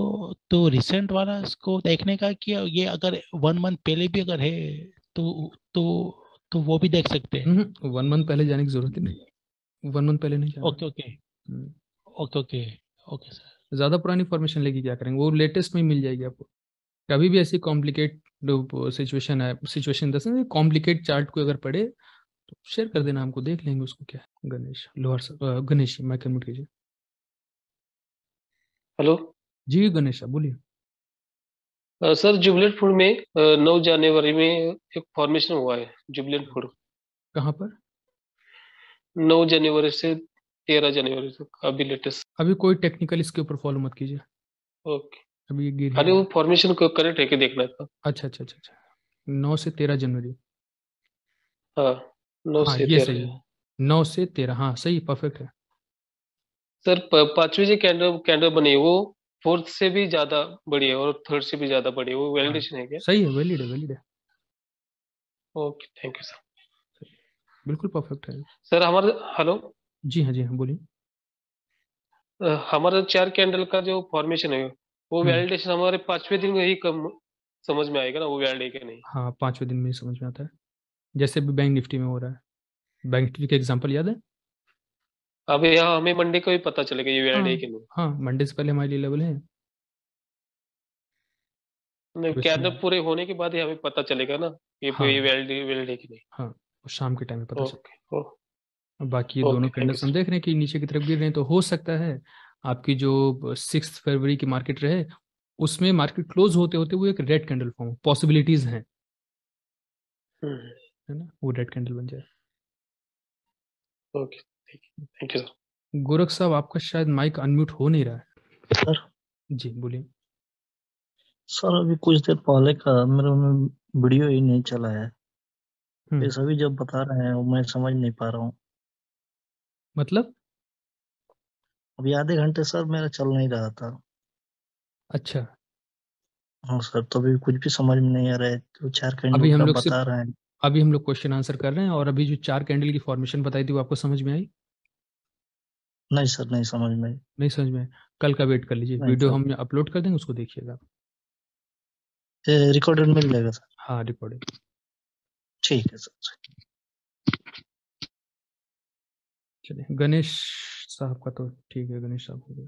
तो रिसेंट वाला उसको देखने का कि ये अगर वन मंथ पहले भी अगर है तो तो तो वो भी देख सकते हैं वन हम्म, मंथ हम्म, पहले जाने की जरूरत ही नहीं वन मंथ पहले नहीं okay okay okay okay okay sir ज़्यादा पुरानी फॉर्मेशन लेके क्या करेंगे वो लेटेस्ट में मिल जाएगी आपको कभी भी ऐसी कॉम्प्लिकेट सिचुएशन है सिचुएशन दस कॉम्प्लिकेट चार्ट को अगर पढ़े तो शेयर कर देना हमको देख लेंगे उसको क्या गणेश लोहार गणेश मैं कन्वर्ट कीजिए हेलो जी गणेश बोलिए सर जुबलेट फूड में नौ जनवरी में एक फॉर्मेशन हुआ है जुबलेट फूड कहाँ पर नौ जनवरी से तेरह जनवरी तक अभी लेटेस्ट अभी कोई टेक्निकल इसके ऊपर फॉलो मत कीजिए ओके अभी ये गिर अरे वो फॉर्मेशन को करेक्ट है कि देखना था अच्छा अच्छा अच्छा अच्छा नौ से तेरह जनवरी हाँ नौ हाँ, से तेरह नौ से तेरह हाँ सही परफेक्ट है सर पांचवी जी कैंडल कैंडल बनी वो फोर्थ से भी ज्यादा बड़ी है और थर्ड से भी ज्यादा बड़ी है वो वैलिडेशन हाँ, है क्या सही है वैलिड है वैलिड है ओके थैंक यू सर बिल्कुल परफेक्ट है सर हमारे हेलो जी हाँ जी हाँ बोलिए हमारा चार कैंडल का जो फॉर्मेशन है वो वैलिडेशन हम्म। हमारे पांचवें दिन में ही कम समझ में आएगा ना वो वैलिड है कि नहीं हाँ पांचवें दिन में ही समझ में आता है जैसे भी बैंक निफ्टी में हो रहा है बैंक निफ्टी का एग्जाम्पल याद है अब यहाँ हमें मंडे को ही पता चलेगा ये वैलिड है कि नहीं हाँ मंडे से पहले हमारे लिए लेवल है कैदर पूरे होने के बाद ही हमें पता चलेगा ना ये हाँ, ये वैलिड वेल्ड है कि नहीं हाँ शाम के टाइम में पता चलेगा बाकी ये दोनों कैंडल्स हम देख रहे हैं कि नीचे की तरफ गिर रहे हैं तो हो सकता है आपकी जो सिक्स फरवरी की मार्केट रहे उसमें मार्केट क्लोज होते होते वो एक रेड कैंडल फॉर्म पॉसिबिलिटीज हैं हम्म। है ना वो रेड कैंडल बन जाए गोरख साहब आपका शायद माइक अनम्यूट हो नहीं रहा है सर जी बोलिए सर अभी कुछ देर पहले का मेरे में वीडियो ही नहीं चला है हम्म। ये सभी जब बता रहे हैं मैं समझ नहीं पा रहा हूँ मतलब अभी आधे घंटे सर मेरा चल नहीं रहा था अच्छा हाँ सर तो अभी कुछ भी समझ में नहीं आ रहा है तो चार कैंडल अभी हम लोग बता रहे हैं अभी हम लोग क्वेश्चन आंसर कर रहे हैं और अभी जो चार कैंडल की फॉर्मेशन बताई थी वो आपको समझ में आई नहीं सर नहीं समझ में नहीं समझ में कल का वेट कर लीजिए वीडियो हम अपलोड कर देंगे उसको देखिएगा रिकॉर्डेड मिल जाएगा सर हाँ रिकॉर्डेड ठीक है सर चलिए गणेश साहब का तो ठीक है गणेश साहब हो तो। गया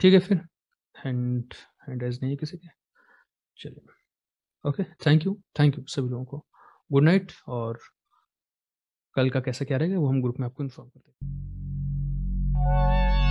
ठीक है फिर हैंड हैंड एज नहीं है किसी के चलिए okay thank you thank you सभी लोगों को गुड नाइट और कल का कैसा क्या रहेगा वो हम ग्रुप में आपको इन्फॉर्म कर देंगे